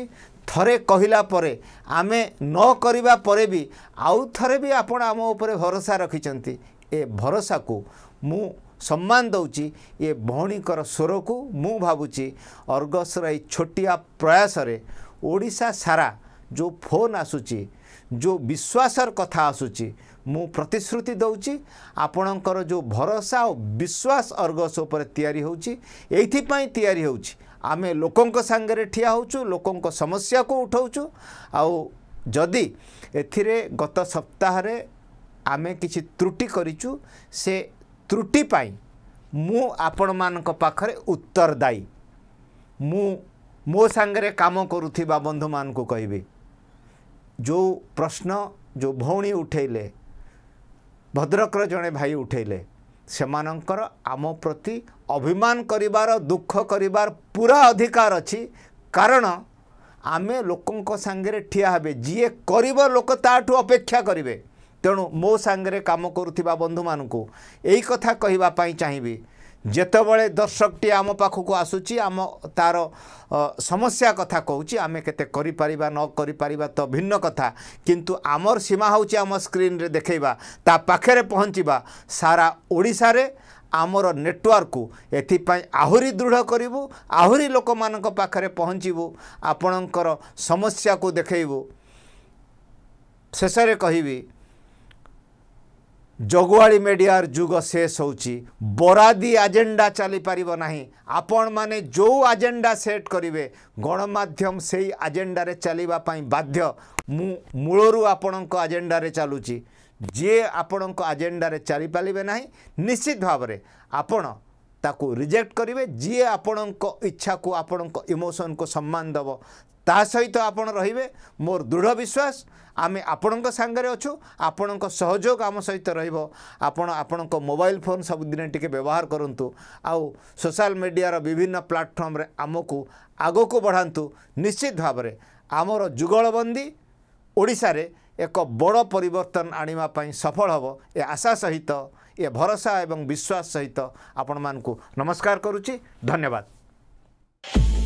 ଥରେ କହିଲା ପରେ ଆମେ ନ କରିବା ପରେ ବି ଆଉ ଥରେ ବି ଆପଣ ଆମ ଉପରେ ଭରସା ରଖିଛନ୍ତି ଏ ଭରସାକୁ ମୁଁ ସମ୍ମାନ ଦେଉଛି ଏ ଭଉଣୀଙ୍କର ସ୍ୱରକୁ ମୁଁ ଭାବୁଛି ଅର୍ଗସର ଏଇ ଛୋଟିଆ ପ୍ରୟାସରେ ଓଡ଼ିଶା ସାରା ଯେଉଁ ଫୋନ୍ ଆସୁଛି ଯେଉଁ ବିଶ୍ୱାସର କଥା ଆସୁଛି ମୁଁ ପ୍ରତିଶ୍ରୁତି ଦେଉଛି ଆପଣଙ୍କର ଯେଉଁ ଭରସା ଓ ବିଶ୍ୱାସ ଅର୍ଗସ ଉପରେ ତିଆରି ହେଉଛି ଏଇଥିପାଇଁ ତିଆରି ହେଉଛି ଆମେ ଲୋକଙ୍କ ସାଙ୍ଗରେ ଠିଆ ହେଉଛୁ ଲୋକଙ୍କ ସମସ୍ୟାକୁ ଉଠାଉଛୁ ଆଉ ଯଦି ଏଥିରେ ଗତ ସପ୍ତାହରେ ଆମେ କିଛି ତ୍ରୁଟି କରିଛୁ ସେ ତ୍ରୁଟି ପାଇଁ ମୁଁ ଆପଣମାନଙ୍କ ପାଖରେ ଉତ୍ତରଦାୟୀ ମୁଁ ମୋ ସାଙ୍ଗରେ କାମ କରୁଥିବା ବନ୍ଧୁମାନଙ୍କୁ କହିବି ଯେଉଁ ପ୍ରଶ୍ନ ଯେଉଁ ଭଉଣୀ ଉଠେଇଲେ ଭଦ୍ରକର ଜଣେ ଭାଇ ଉଠେଇଲେ ସେମାନଙ୍କର ଆମ ପ୍ରତି ଅଭିମାନ କରିବାର ଦୁଃଖ କରିବାର ପୁରା ଅଧିକାର ଅଛି କାରଣ ଆମେ ଲୋକଙ୍କ ସାଙ୍ଗରେ ଠିଆ ହେବେ ଯିଏ କରିବ ଲୋକ ତାଠୁ ଅପେକ୍ଷା କରିବେ ତେଣୁ ମୋ ସାଙ୍ଗରେ କାମ କରୁଥିବା ବନ୍ଧୁମାନଙ୍କୁ ଏଇ କଥା କହିବା ପାଇଁ ଚାହିଁବି ଯେତେବେଳେ ଦର୍ଶକଟିଏ ଆମ ପାଖକୁ ଆସୁଛି ଆମ ତା'ର ସମସ୍ୟା କଥା କହୁଛି ଆମେ କେତେ କରିପାରିବା ନ କରିପାରିବା ତ ଭିନ୍ନ କଥା କିନ୍ତୁ ଆମର ସୀମା ହେଉଛି ଆମ ସ୍କ୍ରିନ୍ରେ ଦେଖେଇବା ତା ପାଖରେ ପହଞ୍ଚିବା ସାରା ଓଡ଼ିଶାରେ ଆମର ନେଟୱାର୍କକୁ ଏଥିପାଇଁ ଆହୁରି ଦୃଢ଼ କରିବୁ ଆହୁରି ଲୋକମାନଙ୍କ ପାଖରେ ପହଞ୍ଚିବୁ ଆପଣଙ୍କର ସମସ୍ୟାକୁ ଦେଖେଇବୁ ଶେଷରେ କହିବି ଜଗୁଆଳି ମିଡ଼ିଆର ଯୁଗ ଶେଷ ହେଉଛି ବରାଦି ଆଜେଣ୍ଡା ଚାଲିପାରିବ ନାହିଁ ଆପଣମାନେ ଯେଉଁ ଆଜେଣ୍ଡା ସେଟ୍ କରିବେ ଗଣମାଧ୍ୟମ ସେଇ ଆଜେଣ୍ଡାରେ ଚାଲିବା ପାଇଁ ବାଧ୍ୟ ମୁଁ ମୂଳରୁ ଆପଣଙ୍କ ଆଜେଣ୍ଡାରେ ଚାଲୁଛି ଯିଏ ଆପଣଙ୍କ ଆଜେଣ୍ଡାରେ ଚାଲିପାରିବେ ନାହିଁ ନିଶ୍ଚିତ ଭାବରେ ଆପଣ ତାକୁ ରିଜେକ୍ଟ କରିବେ ଯିଏ ଆପଣଙ୍କ ଇଚ୍ଛାକୁ ଆପଣଙ୍କ ଇମୋସନ୍କୁ ସମ୍ମାନ ଦେବ ତା ସହିତ ଆପଣ ରହିବେ ମୋର ଦୃଢ଼ ବିଶ୍ୱାସ ଆମେ ଆପଣଙ୍କ ସାଙ୍ଗରେ ଅଛୁ ଆପଣଙ୍କ ସହଯୋଗ ଆମ ସହିତ ରହିବ ଆପଣ ଆପଣଙ୍କ ମୋବାଇଲ ଫୋନ୍ ସବୁଦିନେ ଟିକେ ବ୍ୟବହାର କରନ୍ତୁ ଆଉ ସୋସିଆଲ ମିଡ଼ିଆର ବିଭିନ୍ନ ପ୍ଲାଟଫର୍ମରେ ଆମକୁ ଆଗକୁ ବଢ଼ାନ୍ତୁ ନିଶ୍ଚିତ ଭାବରେ ଆମର ଯୁଗଳବନ୍ଦୀ ଓଡ଼ିଶାରେ ଏକ ବଡ଼ ପରିବର୍ତ୍ତନ ଆଣିବା ପାଇଁ ସଫଳ ହେବ ଏ ଆଶା ସହିତ ଏ ଭରସା ଏବଂ ବିଶ୍ୱାସ ସହିତ ଆପଣମାନଙ୍କୁ ନମସ୍କାର କରୁଛି ଧନ୍ୟବାଦ thank you